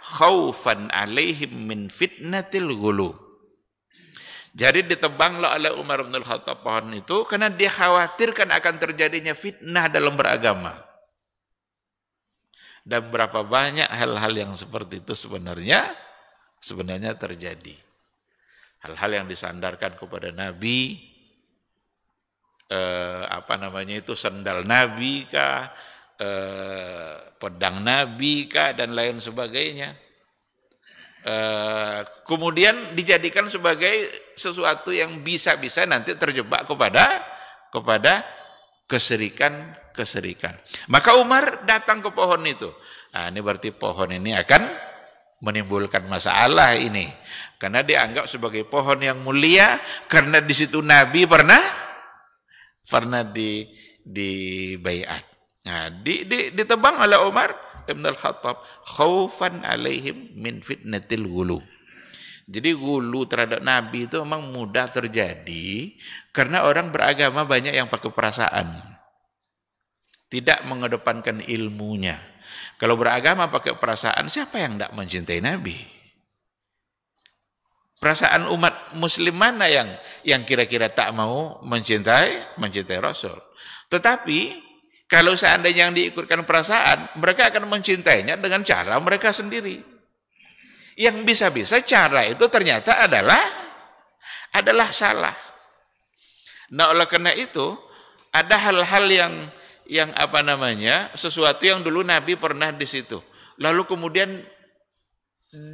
khaufan alaihim min fitnatil ghulu jadi ditebanglah oleh Umar bin Khattab pohon itu karena dia khawatirkan akan terjadinya fitnah dalam beragama. Dan berapa banyak hal-hal yang seperti itu sebenarnya sebenarnya terjadi. Hal-hal yang disandarkan kepada Nabi, eh, apa namanya itu sendal Nabi kah, Eh, pedang nabi kah dan lain sebagainya. Eh, kemudian dijadikan sebagai sesuatu yang bisa-bisa nanti terjebak kepada kepada keserikan keserikan. Maka Umar datang ke pohon itu. Nah, ini berarti pohon ini akan menimbulkan masalah ini karena dianggap sebagai pohon yang mulia karena di situ Nabi pernah pernah di di bayat. Nah, di, di, ditebang oleh Umar Ibn Al-Khattab khaufan alaihim min fitnatil gulu. Jadi gulu terhadap Nabi itu memang mudah terjadi karena orang beragama banyak yang pakai perasaan. Tidak mengedepankan ilmunya. Kalau beragama pakai perasaan, siapa yang tidak mencintai Nabi? Perasaan umat muslim mana yang yang kira-kira tak mau mencintai mencintai Rasul? Tetapi kalau seandainya yang diikutkan perasaan, mereka akan mencintainya dengan cara mereka sendiri. Yang bisa-bisa cara itu ternyata adalah adalah salah. Nah, oleh karena itu ada hal-hal yang yang apa namanya sesuatu yang dulu Nabi pernah di situ lalu kemudian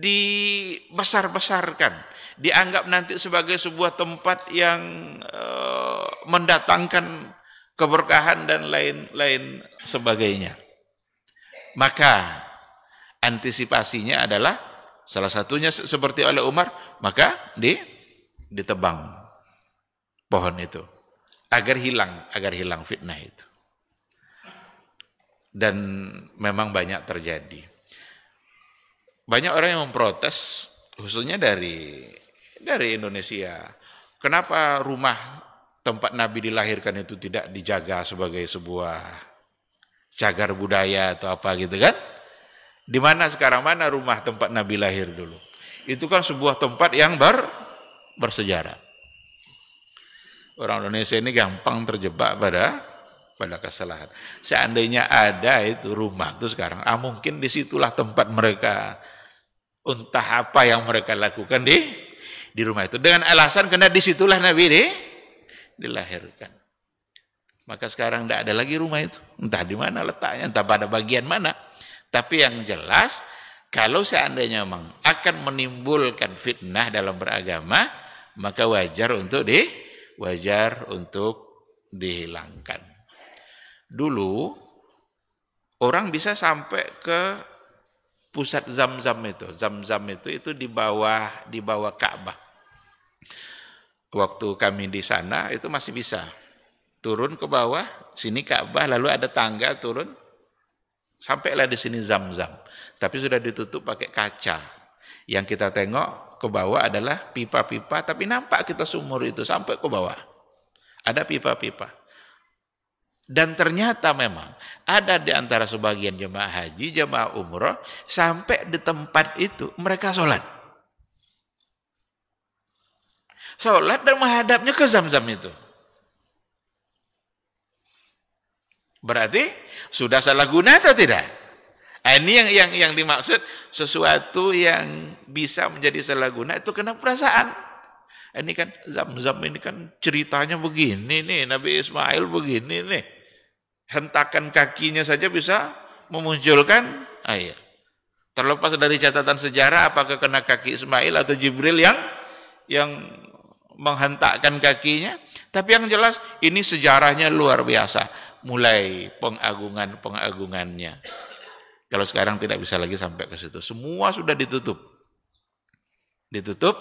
dibesar-besarkan dianggap nanti sebagai sebuah tempat yang eh, mendatangkan keberkahan dan lain-lain sebagainya. Maka antisipasinya adalah salah satunya seperti oleh Umar, maka di ditebang pohon itu agar hilang, agar hilang fitnah itu. Dan memang banyak terjadi. Banyak orang yang memprotes khususnya dari dari Indonesia. Kenapa rumah tempat Nabi dilahirkan itu tidak dijaga sebagai sebuah cagar budaya atau apa gitu kan? Di mana sekarang mana rumah tempat Nabi lahir dulu? Itu kan sebuah tempat yang ber bersejarah. Orang Indonesia ini gampang terjebak pada pada kesalahan. Seandainya ada itu rumah itu sekarang, ah mungkin disitulah tempat mereka entah apa yang mereka lakukan di di rumah itu dengan alasan karena disitulah Nabi deh dilahirkan. Maka sekarang tidak ada lagi rumah itu. Entah di mana letaknya, entah pada bagian mana. Tapi yang jelas, kalau seandainya memang akan menimbulkan fitnah dalam beragama, maka wajar untuk di wajar untuk dihilangkan. Dulu orang bisa sampai ke pusat zam-zam itu. Zam-zam itu itu di bawah di bawah Ka'bah waktu kami di sana itu masih bisa turun ke bawah sini Ka'bah lalu ada tangga turun sampailah di sini zam-zam tapi sudah ditutup pakai kaca yang kita tengok ke bawah adalah pipa-pipa tapi nampak kita sumur itu sampai ke bawah ada pipa-pipa dan ternyata memang ada di antara sebagian jemaah haji, jemaah umroh, sampai di tempat itu mereka sholat sholat dan menghadapnya ke zam-zam itu. Berarti sudah salah guna atau tidak? Ah, ini yang yang yang dimaksud sesuatu yang bisa menjadi salah guna itu kena perasaan. Ah, ini kan zam-zam ini kan ceritanya begini nih Nabi Ismail begini nih. Hentakan kakinya saja bisa memunculkan air. Ah, iya. Terlepas dari catatan sejarah apakah kena kaki Ismail atau Jibril yang yang menghentakkan kakinya, tapi yang jelas ini sejarahnya luar biasa, mulai pengagungan-pengagungannya. Kalau sekarang tidak bisa lagi sampai ke situ, semua sudah ditutup. Ditutup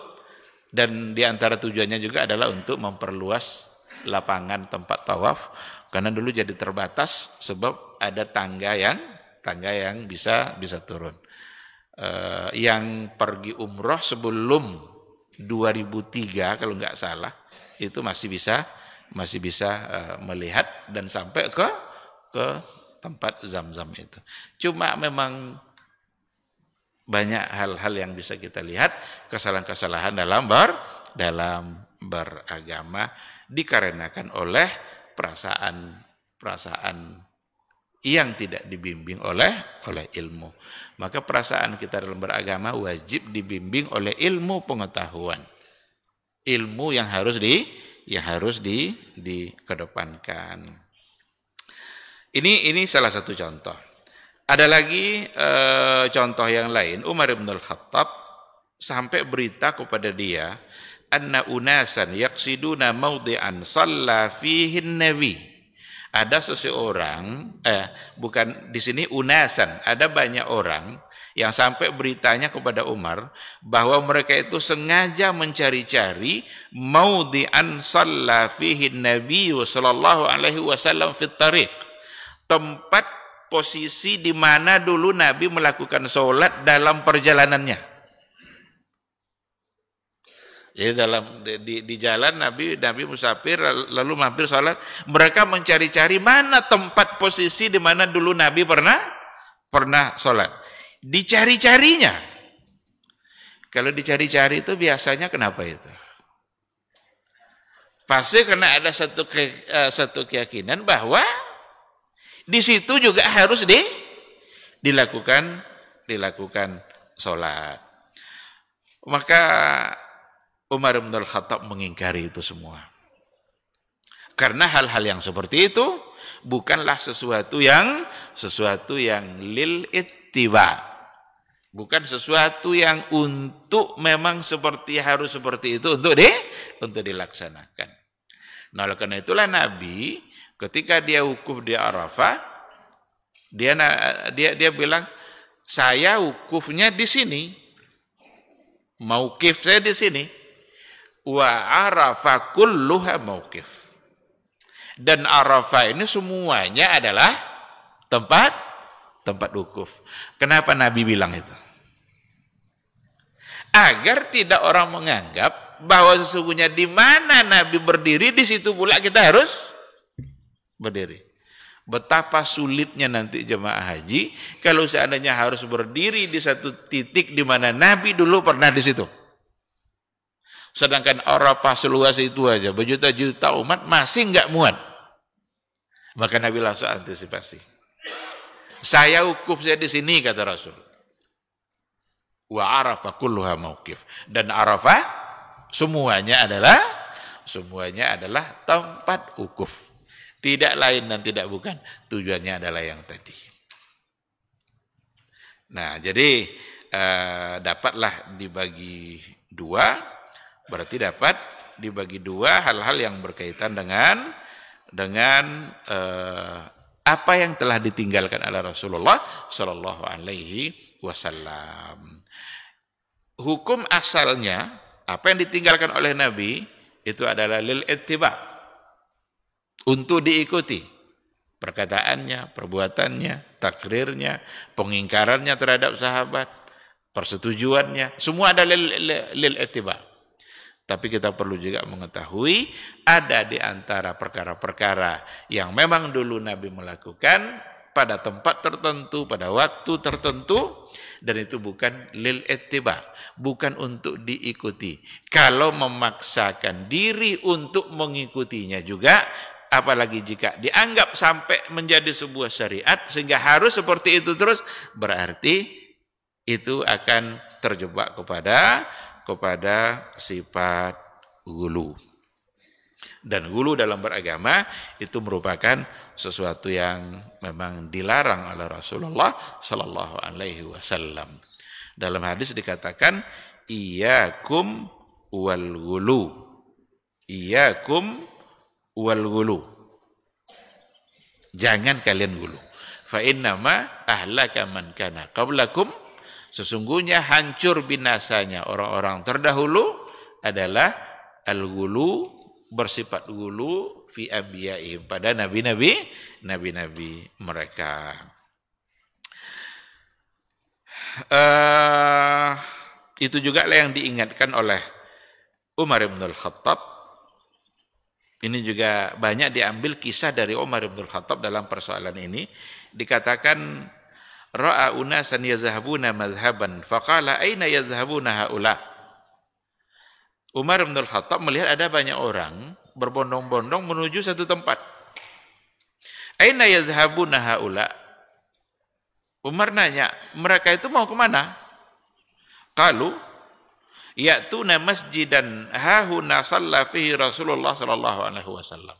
dan di antara tujuannya juga adalah untuk memperluas lapangan tempat tawaf karena dulu jadi terbatas sebab ada tangga yang tangga yang bisa bisa turun. Uh, yang pergi umroh sebelum 2003 kalau nggak salah itu masih bisa masih bisa uh, melihat dan sampai ke ke tempat zam-zam itu. Cuma memang banyak hal-hal yang bisa kita lihat kesalahan-kesalahan dalam ber dalam beragama dikarenakan oleh perasaan perasaan yang tidak dibimbing oleh oleh ilmu. Maka perasaan kita dalam beragama wajib dibimbing oleh ilmu pengetahuan. Ilmu yang harus di yang harus di dikedepankan. Ini ini salah satu contoh. Ada lagi e, contoh yang lain. Umar bin Al-Khattab sampai berita kepada dia anna unasan yaqsiduna maudi'an shalla fihi nabi ada seseorang, eh, bukan di sini unasan, ada banyak orang yang sampai beritanya kepada Umar bahwa mereka itu sengaja mencari-cari maudhi'an shalla fihi Nabi sallallahu alaihi wasallam fit tariq. Tempat posisi di mana dulu Nabi melakukan sholat dalam perjalanannya. Jadi dalam di, di jalan Nabi Nabi musafir lalu mampir salat, mereka mencari-cari mana tempat posisi di mana dulu Nabi pernah pernah salat. Dicari-carinya. Kalau dicari-cari itu biasanya kenapa itu? Pasti karena ada satu ke, eh, satu keyakinan bahwa di situ juga harus di dilakukan dilakukan salat. Maka Umar bin Al-Khattab mengingkari itu semua. Karena hal-hal yang seperti itu bukanlah sesuatu yang sesuatu yang lil ittiba. Bukan sesuatu yang untuk memang seperti harus seperti itu untuk di untuk dilaksanakan. Nah, oleh karena itulah Nabi ketika dia wukuf di Arafah dia dia dia bilang saya wukufnya di sini. mau Maukif saya di sini wa arafa kulluha mauqif. Dan Arafah ini semuanya adalah tempat tempat wukuf. Kenapa Nabi bilang itu? Agar tidak orang menganggap bahwa sesungguhnya di mana Nabi berdiri di situ pula kita harus berdiri. Betapa sulitnya nanti jemaah haji kalau seandainya harus berdiri di satu titik di mana Nabi dulu pernah di situ. Sedangkan Eropa seluas itu aja, berjuta-juta umat masih nggak muat. Maka Nabi langsung antisipasi. Saya ukuf saya di sini, kata Rasul. Wa arafa kulluha mauqif. Dan arafah semuanya adalah semuanya adalah tempat ukuf. Tidak lain dan tidak bukan. Tujuannya adalah yang tadi. Nah, jadi eh, dapatlah dibagi dua Berarti dapat dibagi dua hal-hal yang berkaitan dengan dengan eh, apa yang telah ditinggalkan oleh Rasulullah Shallallahu Alaihi Wasallam. Hukum asalnya apa yang ditinggalkan oleh Nabi itu adalah lil ittiba untuk diikuti perkataannya, perbuatannya, takrirnya, pengingkarannya terhadap sahabat, persetujuannya, semua ada lil, lil, lil tapi kita perlu juga mengetahui ada di antara perkara-perkara yang memang dulu Nabi melakukan pada tempat tertentu, pada waktu tertentu dan itu bukan lil ittiba, bukan untuk diikuti. Kalau memaksakan diri untuk mengikutinya juga apalagi jika dianggap sampai menjadi sebuah syariat sehingga harus seperti itu terus berarti itu akan terjebak kepada kepada sifat gulu. Dan gulu dalam beragama itu merupakan sesuatu yang memang dilarang oleh Rasulullah Sallallahu Alaihi Wasallam. Dalam hadis dikatakan, Iyakum wal gulu. Iyakum wal gulu. Jangan kalian gulu. Fa innama ahlaka man kana qablakum Sesungguhnya hancur binasanya orang-orang terdahulu adalah al-gulu bersifat gulu fi abiyahim pada nabi-nabi nabi-nabi mereka. Uh, itu juga yang diingatkan oleh Umar bin khattab Ini juga banyak diambil kisah dari Umar bin khattab dalam persoalan ini. Dikatakan ra'a unasan yazhabuna mazhaban. faqala aina yazhabuna haula Umar bin Al-Khattab melihat ada banyak orang berbondong-bondong menuju satu tempat aina yazhabuna haula Umar nanya mereka itu mau kemana qalu ya'tuna masjidan hahuna salla fihi Rasulullah sallallahu alaihi wasallam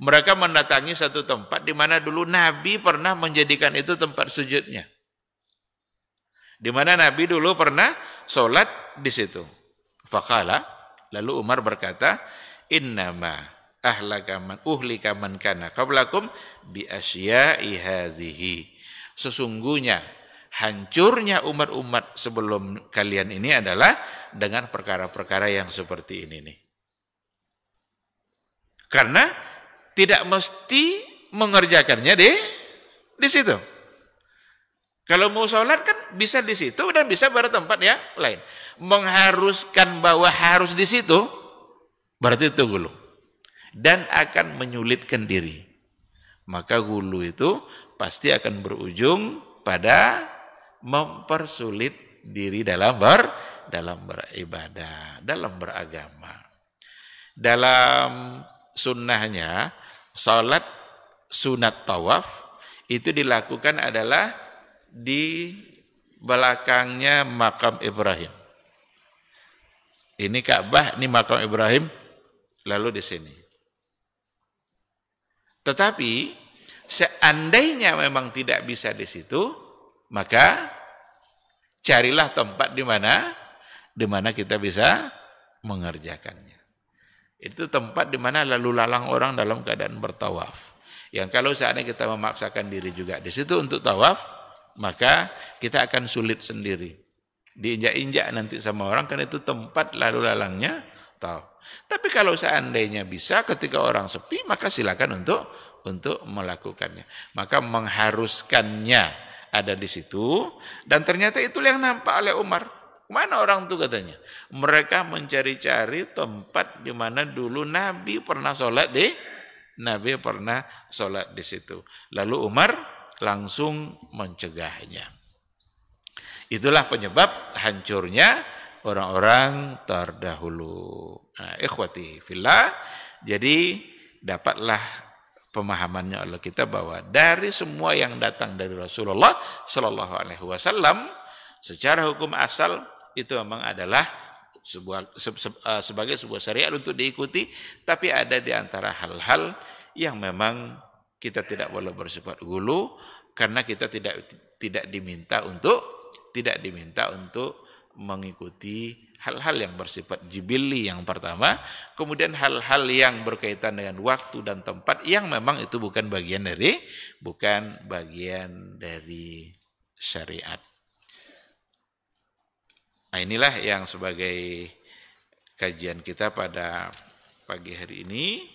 mereka mendatangi satu tempat di mana dulu Nabi pernah menjadikan itu tempat sujudnya. Di mana Nabi dulu pernah sholat di situ. Fakala, lalu Umar berkata, Innama ahlakaman uhlikaman kana kablakum bi asya'i Sesungguhnya hancurnya umat-umat sebelum kalian ini adalah dengan perkara-perkara yang seperti ini nih. Karena tidak mesti mengerjakannya di di situ. Kalau mau sholat kan bisa di situ dan bisa pada tempat yang lain. Mengharuskan bahwa harus di situ berarti itu gulu dan akan menyulitkan diri. Maka gulu itu pasti akan berujung pada mempersulit diri dalam ber dalam beribadah, dalam beragama, dalam sunnahnya salat sunat tawaf itu dilakukan adalah di belakangnya makam Ibrahim. Ini Ka'bah, ini makam Ibrahim, lalu di sini. Tetapi seandainya memang tidak bisa di situ, maka carilah tempat di mana di mana kita bisa mengerjakannya. Itu tempat di mana lalu lalang orang dalam keadaan bertawaf. Yang kalau seandainya kita memaksakan diri juga di situ untuk tawaf, maka kita akan sulit sendiri. Diinjak-injak nanti sama orang karena itu tempat lalu lalangnya tawaf. Tapi kalau seandainya bisa ketika orang sepi maka silakan untuk untuk melakukannya. Maka mengharuskannya ada di situ dan ternyata itu yang nampak oleh Umar. Kemana orang itu katanya? Mereka mencari-cari tempat di mana dulu Nabi pernah sholat di Nabi pernah sholat di situ. Lalu Umar langsung mencegahnya. Itulah penyebab hancurnya orang-orang terdahulu. Nah, ikhwati fillah. Jadi dapatlah pemahamannya oleh kita bahwa dari semua yang datang dari Rasulullah Shallallahu Alaihi Wasallam secara hukum asal itu memang adalah sebuah se, se, eh, sebagai sebuah syariat untuk diikuti tapi ada di antara hal-hal yang memang kita tidak boleh bersifat gulu karena kita tidak tidak diminta untuk tidak diminta untuk mengikuti hal-hal yang bersifat jibili yang pertama, kemudian hal-hal yang berkaitan dengan waktu dan tempat yang memang itu bukan bagian dari bukan bagian dari syariat. Nah inilah yang sebagai kajian kita pada pagi hari ini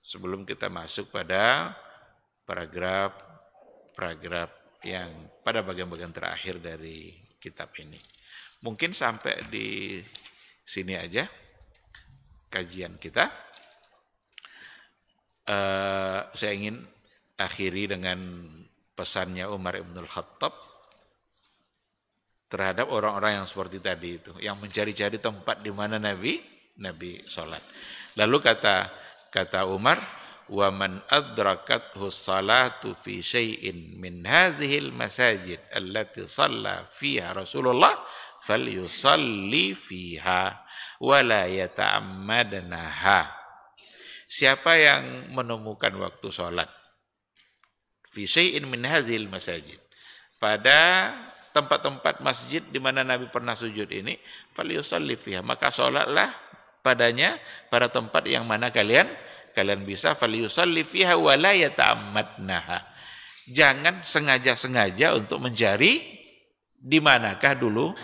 sebelum kita masuk pada paragraf paragraf yang pada bagian-bagian terakhir dari kitab ini. Mungkin sampai di sini aja kajian kita. Uh, saya ingin akhiri dengan pesannya Umar Ibnul Khattab terhadap orang-orang yang seperti tadi itu, yang mencari-cari tempat di mana Nabi Nabi sholat. Lalu kata kata Umar, wa man adrakathu salatu fi shayin min hadhil masajid allati shalla fiha Rasulullah fal yusalli fiha wa la yata'ammadnaha siapa yang menemukan waktu sholat fi shayin min hadhil masajid pada tempat-tempat masjid di mana Nabi pernah sujud ini, falyusalli maka salatlah padanya pada tempat yang mana kalian kalian bisa falyusalli fiha wa la yata'ammadnaha. Jangan sengaja-sengaja untuk mencari di manakah dulu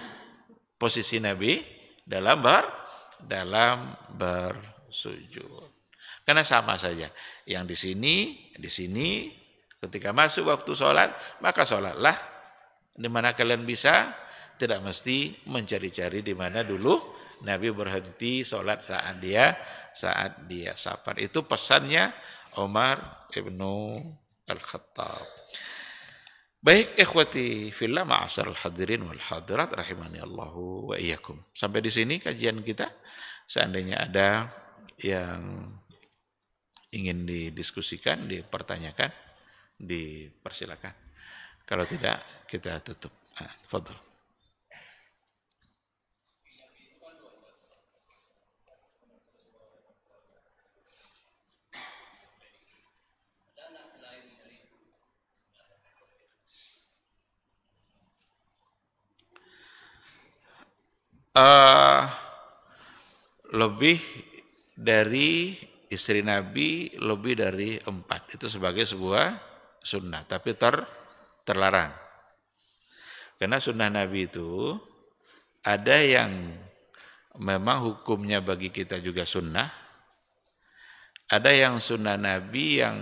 posisi Nabi dalam bar, dalam bersujud. Karena sama saja. Yang di sini, di sini, ketika masuk waktu sholat, maka sholatlah di mana kalian bisa tidak mesti mencari-cari di mana dulu Nabi berhenti sholat saat dia saat dia safar itu pesannya Umar ibnu al-Khattab. Baik ikhwati fillah ma'asar hadirin wal hadirat rahimani Allahu wa iyakum. Sampai di sini kajian kita. Seandainya ada yang ingin didiskusikan, dipertanyakan, dipersilakan. Kalau tidak, kita tutup. Ah, fadl. Uh, ah, lebih dari istri Nabi lebih dari empat itu sebagai sebuah sunnah tapi ter terlarang. Karena sunnah Nabi itu ada yang memang hukumnya bagi kita juga sunnah, ada yang sunnah Nabi yang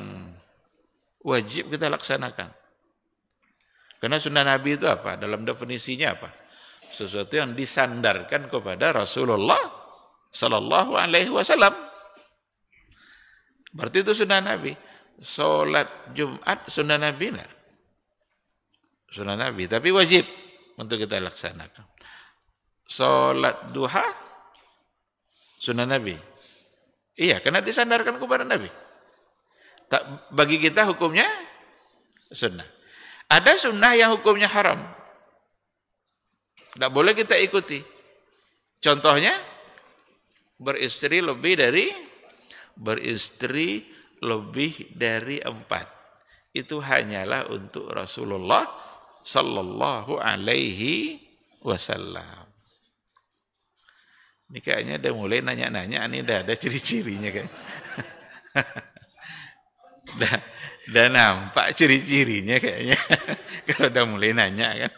wajib kita laksanakan. Karena sunnah Nabi itu apa? Dalam definisinya apa? Sesuatu yang disandarkan kepada Rasulullah Sallallahu Alaihi Wasallam. Berarti itu sunnah Nabi. Sholat Jumat sunnah Nabi enggak? sunnah Nabi, tapi wajib untuk kita laksanakan. Sholat duha sunnah Nabi. Iya, karena disandarkan kepada Nabi. Tak, bagi kita hukumnya sunnah. Ada sunnah yang hukumnya haram. Tidak boleh kita ikuti. Contohnya, beristri lebih dari beristri lebih dari empat. Itu hanyalah untuk Rasulullah sallallahu alaihi wasallam. Ini kayaknya udah mulai nanya-nanya, ini udah ada ciri-cirinya kayak. <laughs> udah, udah nampak ciri-cirinya kayaknya. <laughs> Kalau udah mulai nanya kan.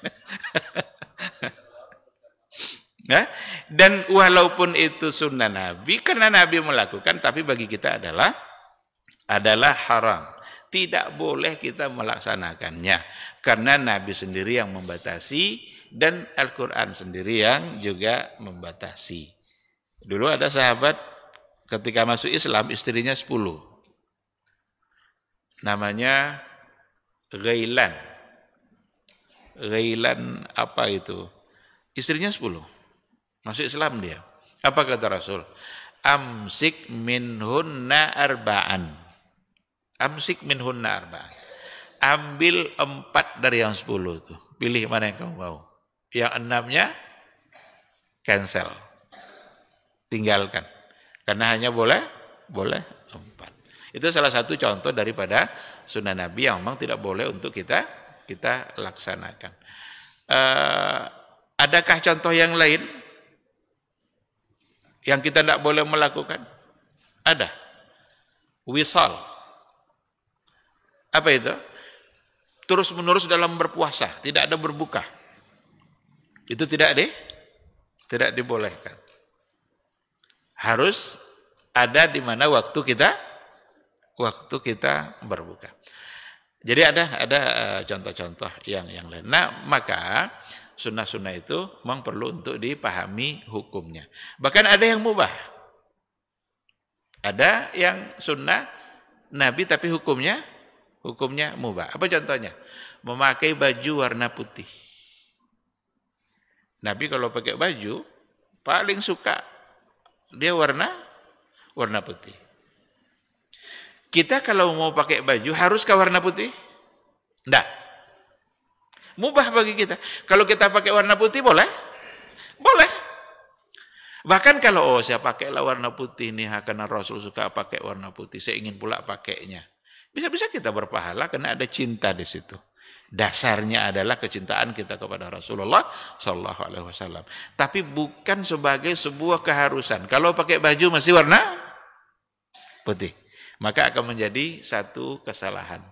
nah, <laughs> dan walaupun itu sunnah Nabi, karena Nabi melakukan, tapi bagi kita adalah adalah haram tidak boleh kita melaksanakannya karena Nabi sendiri yang membatasi dan Al-Qur'an sendiri yang juga membatasi. Dulu ada sahabat ketika masuk Islam istrinya 10. Namanya Gailan, Gailan apa itu? Istrinya 10. Masuk Islam dia. Apa kata Rasul? Amsik minhunna arba'an Amsik min hunna Ambil empat dari yang sepuluh itu. Pilih mana yang kamu mau. Yang enamnya cancel. Tinggalkan. Karena hanya boleh, boleh empat. Itu salah satu contoh daripada sunnah Nabi yang memang tidak boleh untuk kita kita laksanakan. Uh, adakah contoh yang lain yang kita tidak boleh melakukan? Ada. Wisal apa itu? Terus menerus dalam berpuasa, tidak ada berbuka. Itu tidak di tidak dibolehkan. Harus ada di mana waktu kita waktu kita berbuka. Jadi ada ada eh, contoh-contoh yang yang lain. Nah, maka sunnah-sunnah itu memang perlu untuk dipahami hukumnya. Bahkan ada yang mubah. Ada yang sunnah Nabi tapi hukumnya Hukumnya mubah. Apa contohnya? Memakai baju warna putih. Nabi kalau pakai baju paling suka dia warna warna putih. Kita kalau mau pakai baju haruskah warna putih? Tidak. Mubah bagi kita. Kalau kita pakai warna putih boleh? Boleh. Bahkan kalau oh saya pakai warna putih ini karena Rasul suka pakai warna putih, saya ingin pula pakainya. Bisa-bisa kita berpahala karena ada cinta di situ. Dasarnya adalah kecintaan kita kepada Rasulullah Shallallahu Alaihi Wasallam. Tapi bukan sebagai sebuah keharusan. Kalau pakai baju masih warna putih, maka akan menjadi satu kesalahan.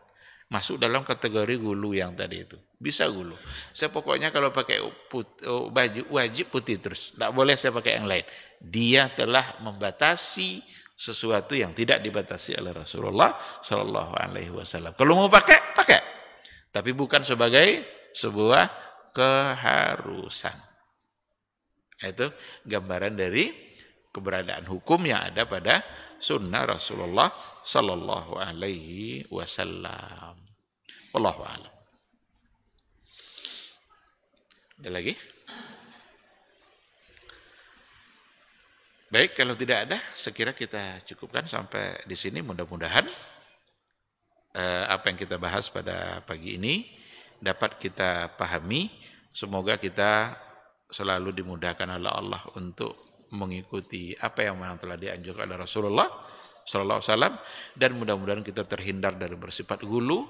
Masuk dalam kategori gulu yang tadi itu. Bisa gulu. Saya pokoknya kalau pakai put, eh, baju wajib putih terus. Tidak boleh saya pakai yang lain. Dia telah membatasi sesuatu yang tidak dibatasi oleh Rasulullah Shallallahu Alaihi Wasallam. Kalau mau pakai, pakai, tapi bukan sebagai sebuah keharusan. Itu gambaran dari keberadaan hukum yang ada pada sunnah Rasulullah Shallallahu Alaihi Wasallam. Wallahu a'lam. Ada lagi? Baik, kalau tidak ada, sekira kita cukupkan sampai di sini. Mudah-mudahan eh, apa yang kita bahas pada pagi ini dapat kita pahami. Semoga kita selalu dimudahkan oleh Allah untuk mengikuti apa yang memang telah dianjurkan oleh Rasulullah Sallallahu Alaihi Wasallam dan mudah-mudahan kita terhindar dari bersifat gulu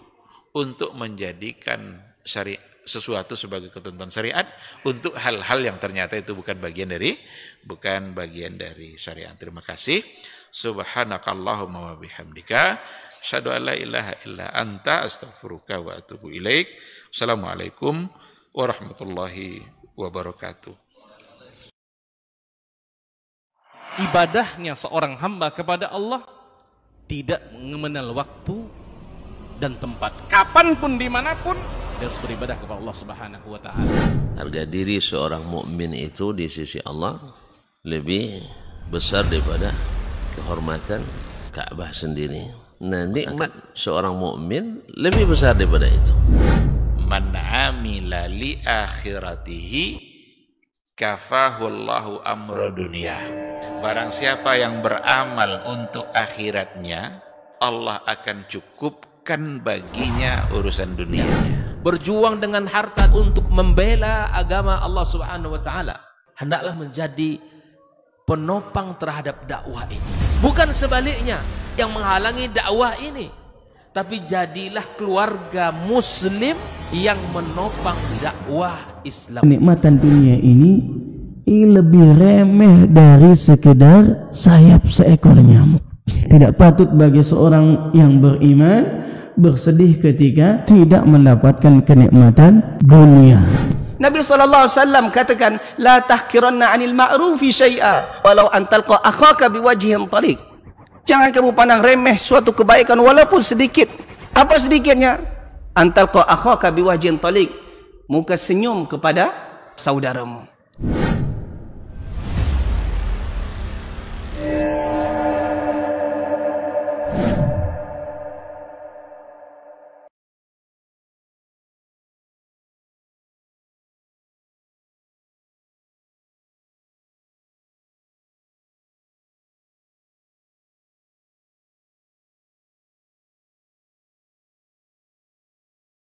untuk menjadikan syari sesuatu sebagai ketentuan syariat untuk hal-hal yang ternyata itu bukan bagian dari bukan bagian dari syariat. Terima kasih. Subhanakallahumma wa bihamdika asyhadu an la ilaha illa anta astaghfiruka wa atubu ilaik. Assalamualaikum warahmatullahi wabarakatuh. Ibadahnya seorang hamba kepada Allah tidak mengenal waktu dan tempat. Kapanpun dimanapun dia harus beribadah kepada Allah Subhanahu wa taala. Harga diri seorang mukmin itu di sisi Allah lebih besar daripada kehormatan Ka'bah sendiri. Nah, nikmat seorang mukmin lebih besar daripada itu. Man amila li akhiratihi kafahullahu amra dunia. Barang siapa yang beramal untuk akhiratnya, Allah akan cukupkan baginya urusan dunianya berjuang dengan harta untuk membela agama Allah Subhanahu wa taala hendaklah menjadi penopang terhadap dakwah ini bukan sebaliknya yang menghalangi dakwah ini tapi jadilah keluarga muslim yang menopang dakwah Islam nikmatan dunia ini lebih remeh dari sekedar sayap seekor nyamuk tidak patut bagi seorang yang beriman bersedih ketika tidak mendapatkan kenikmatan dunia. Nabi sallallahu alaihi wasallam katakan la tahkiranna 'anil ma'rufi syai'a walau antalqa akhaka biwajhin talik. Jangan kamu pandang remeh suatu kebaikan walaupun sedikit. Apa sedikitnya? Antalqa akhaka biwajhin talik. Muka senyum kepada saudaramu.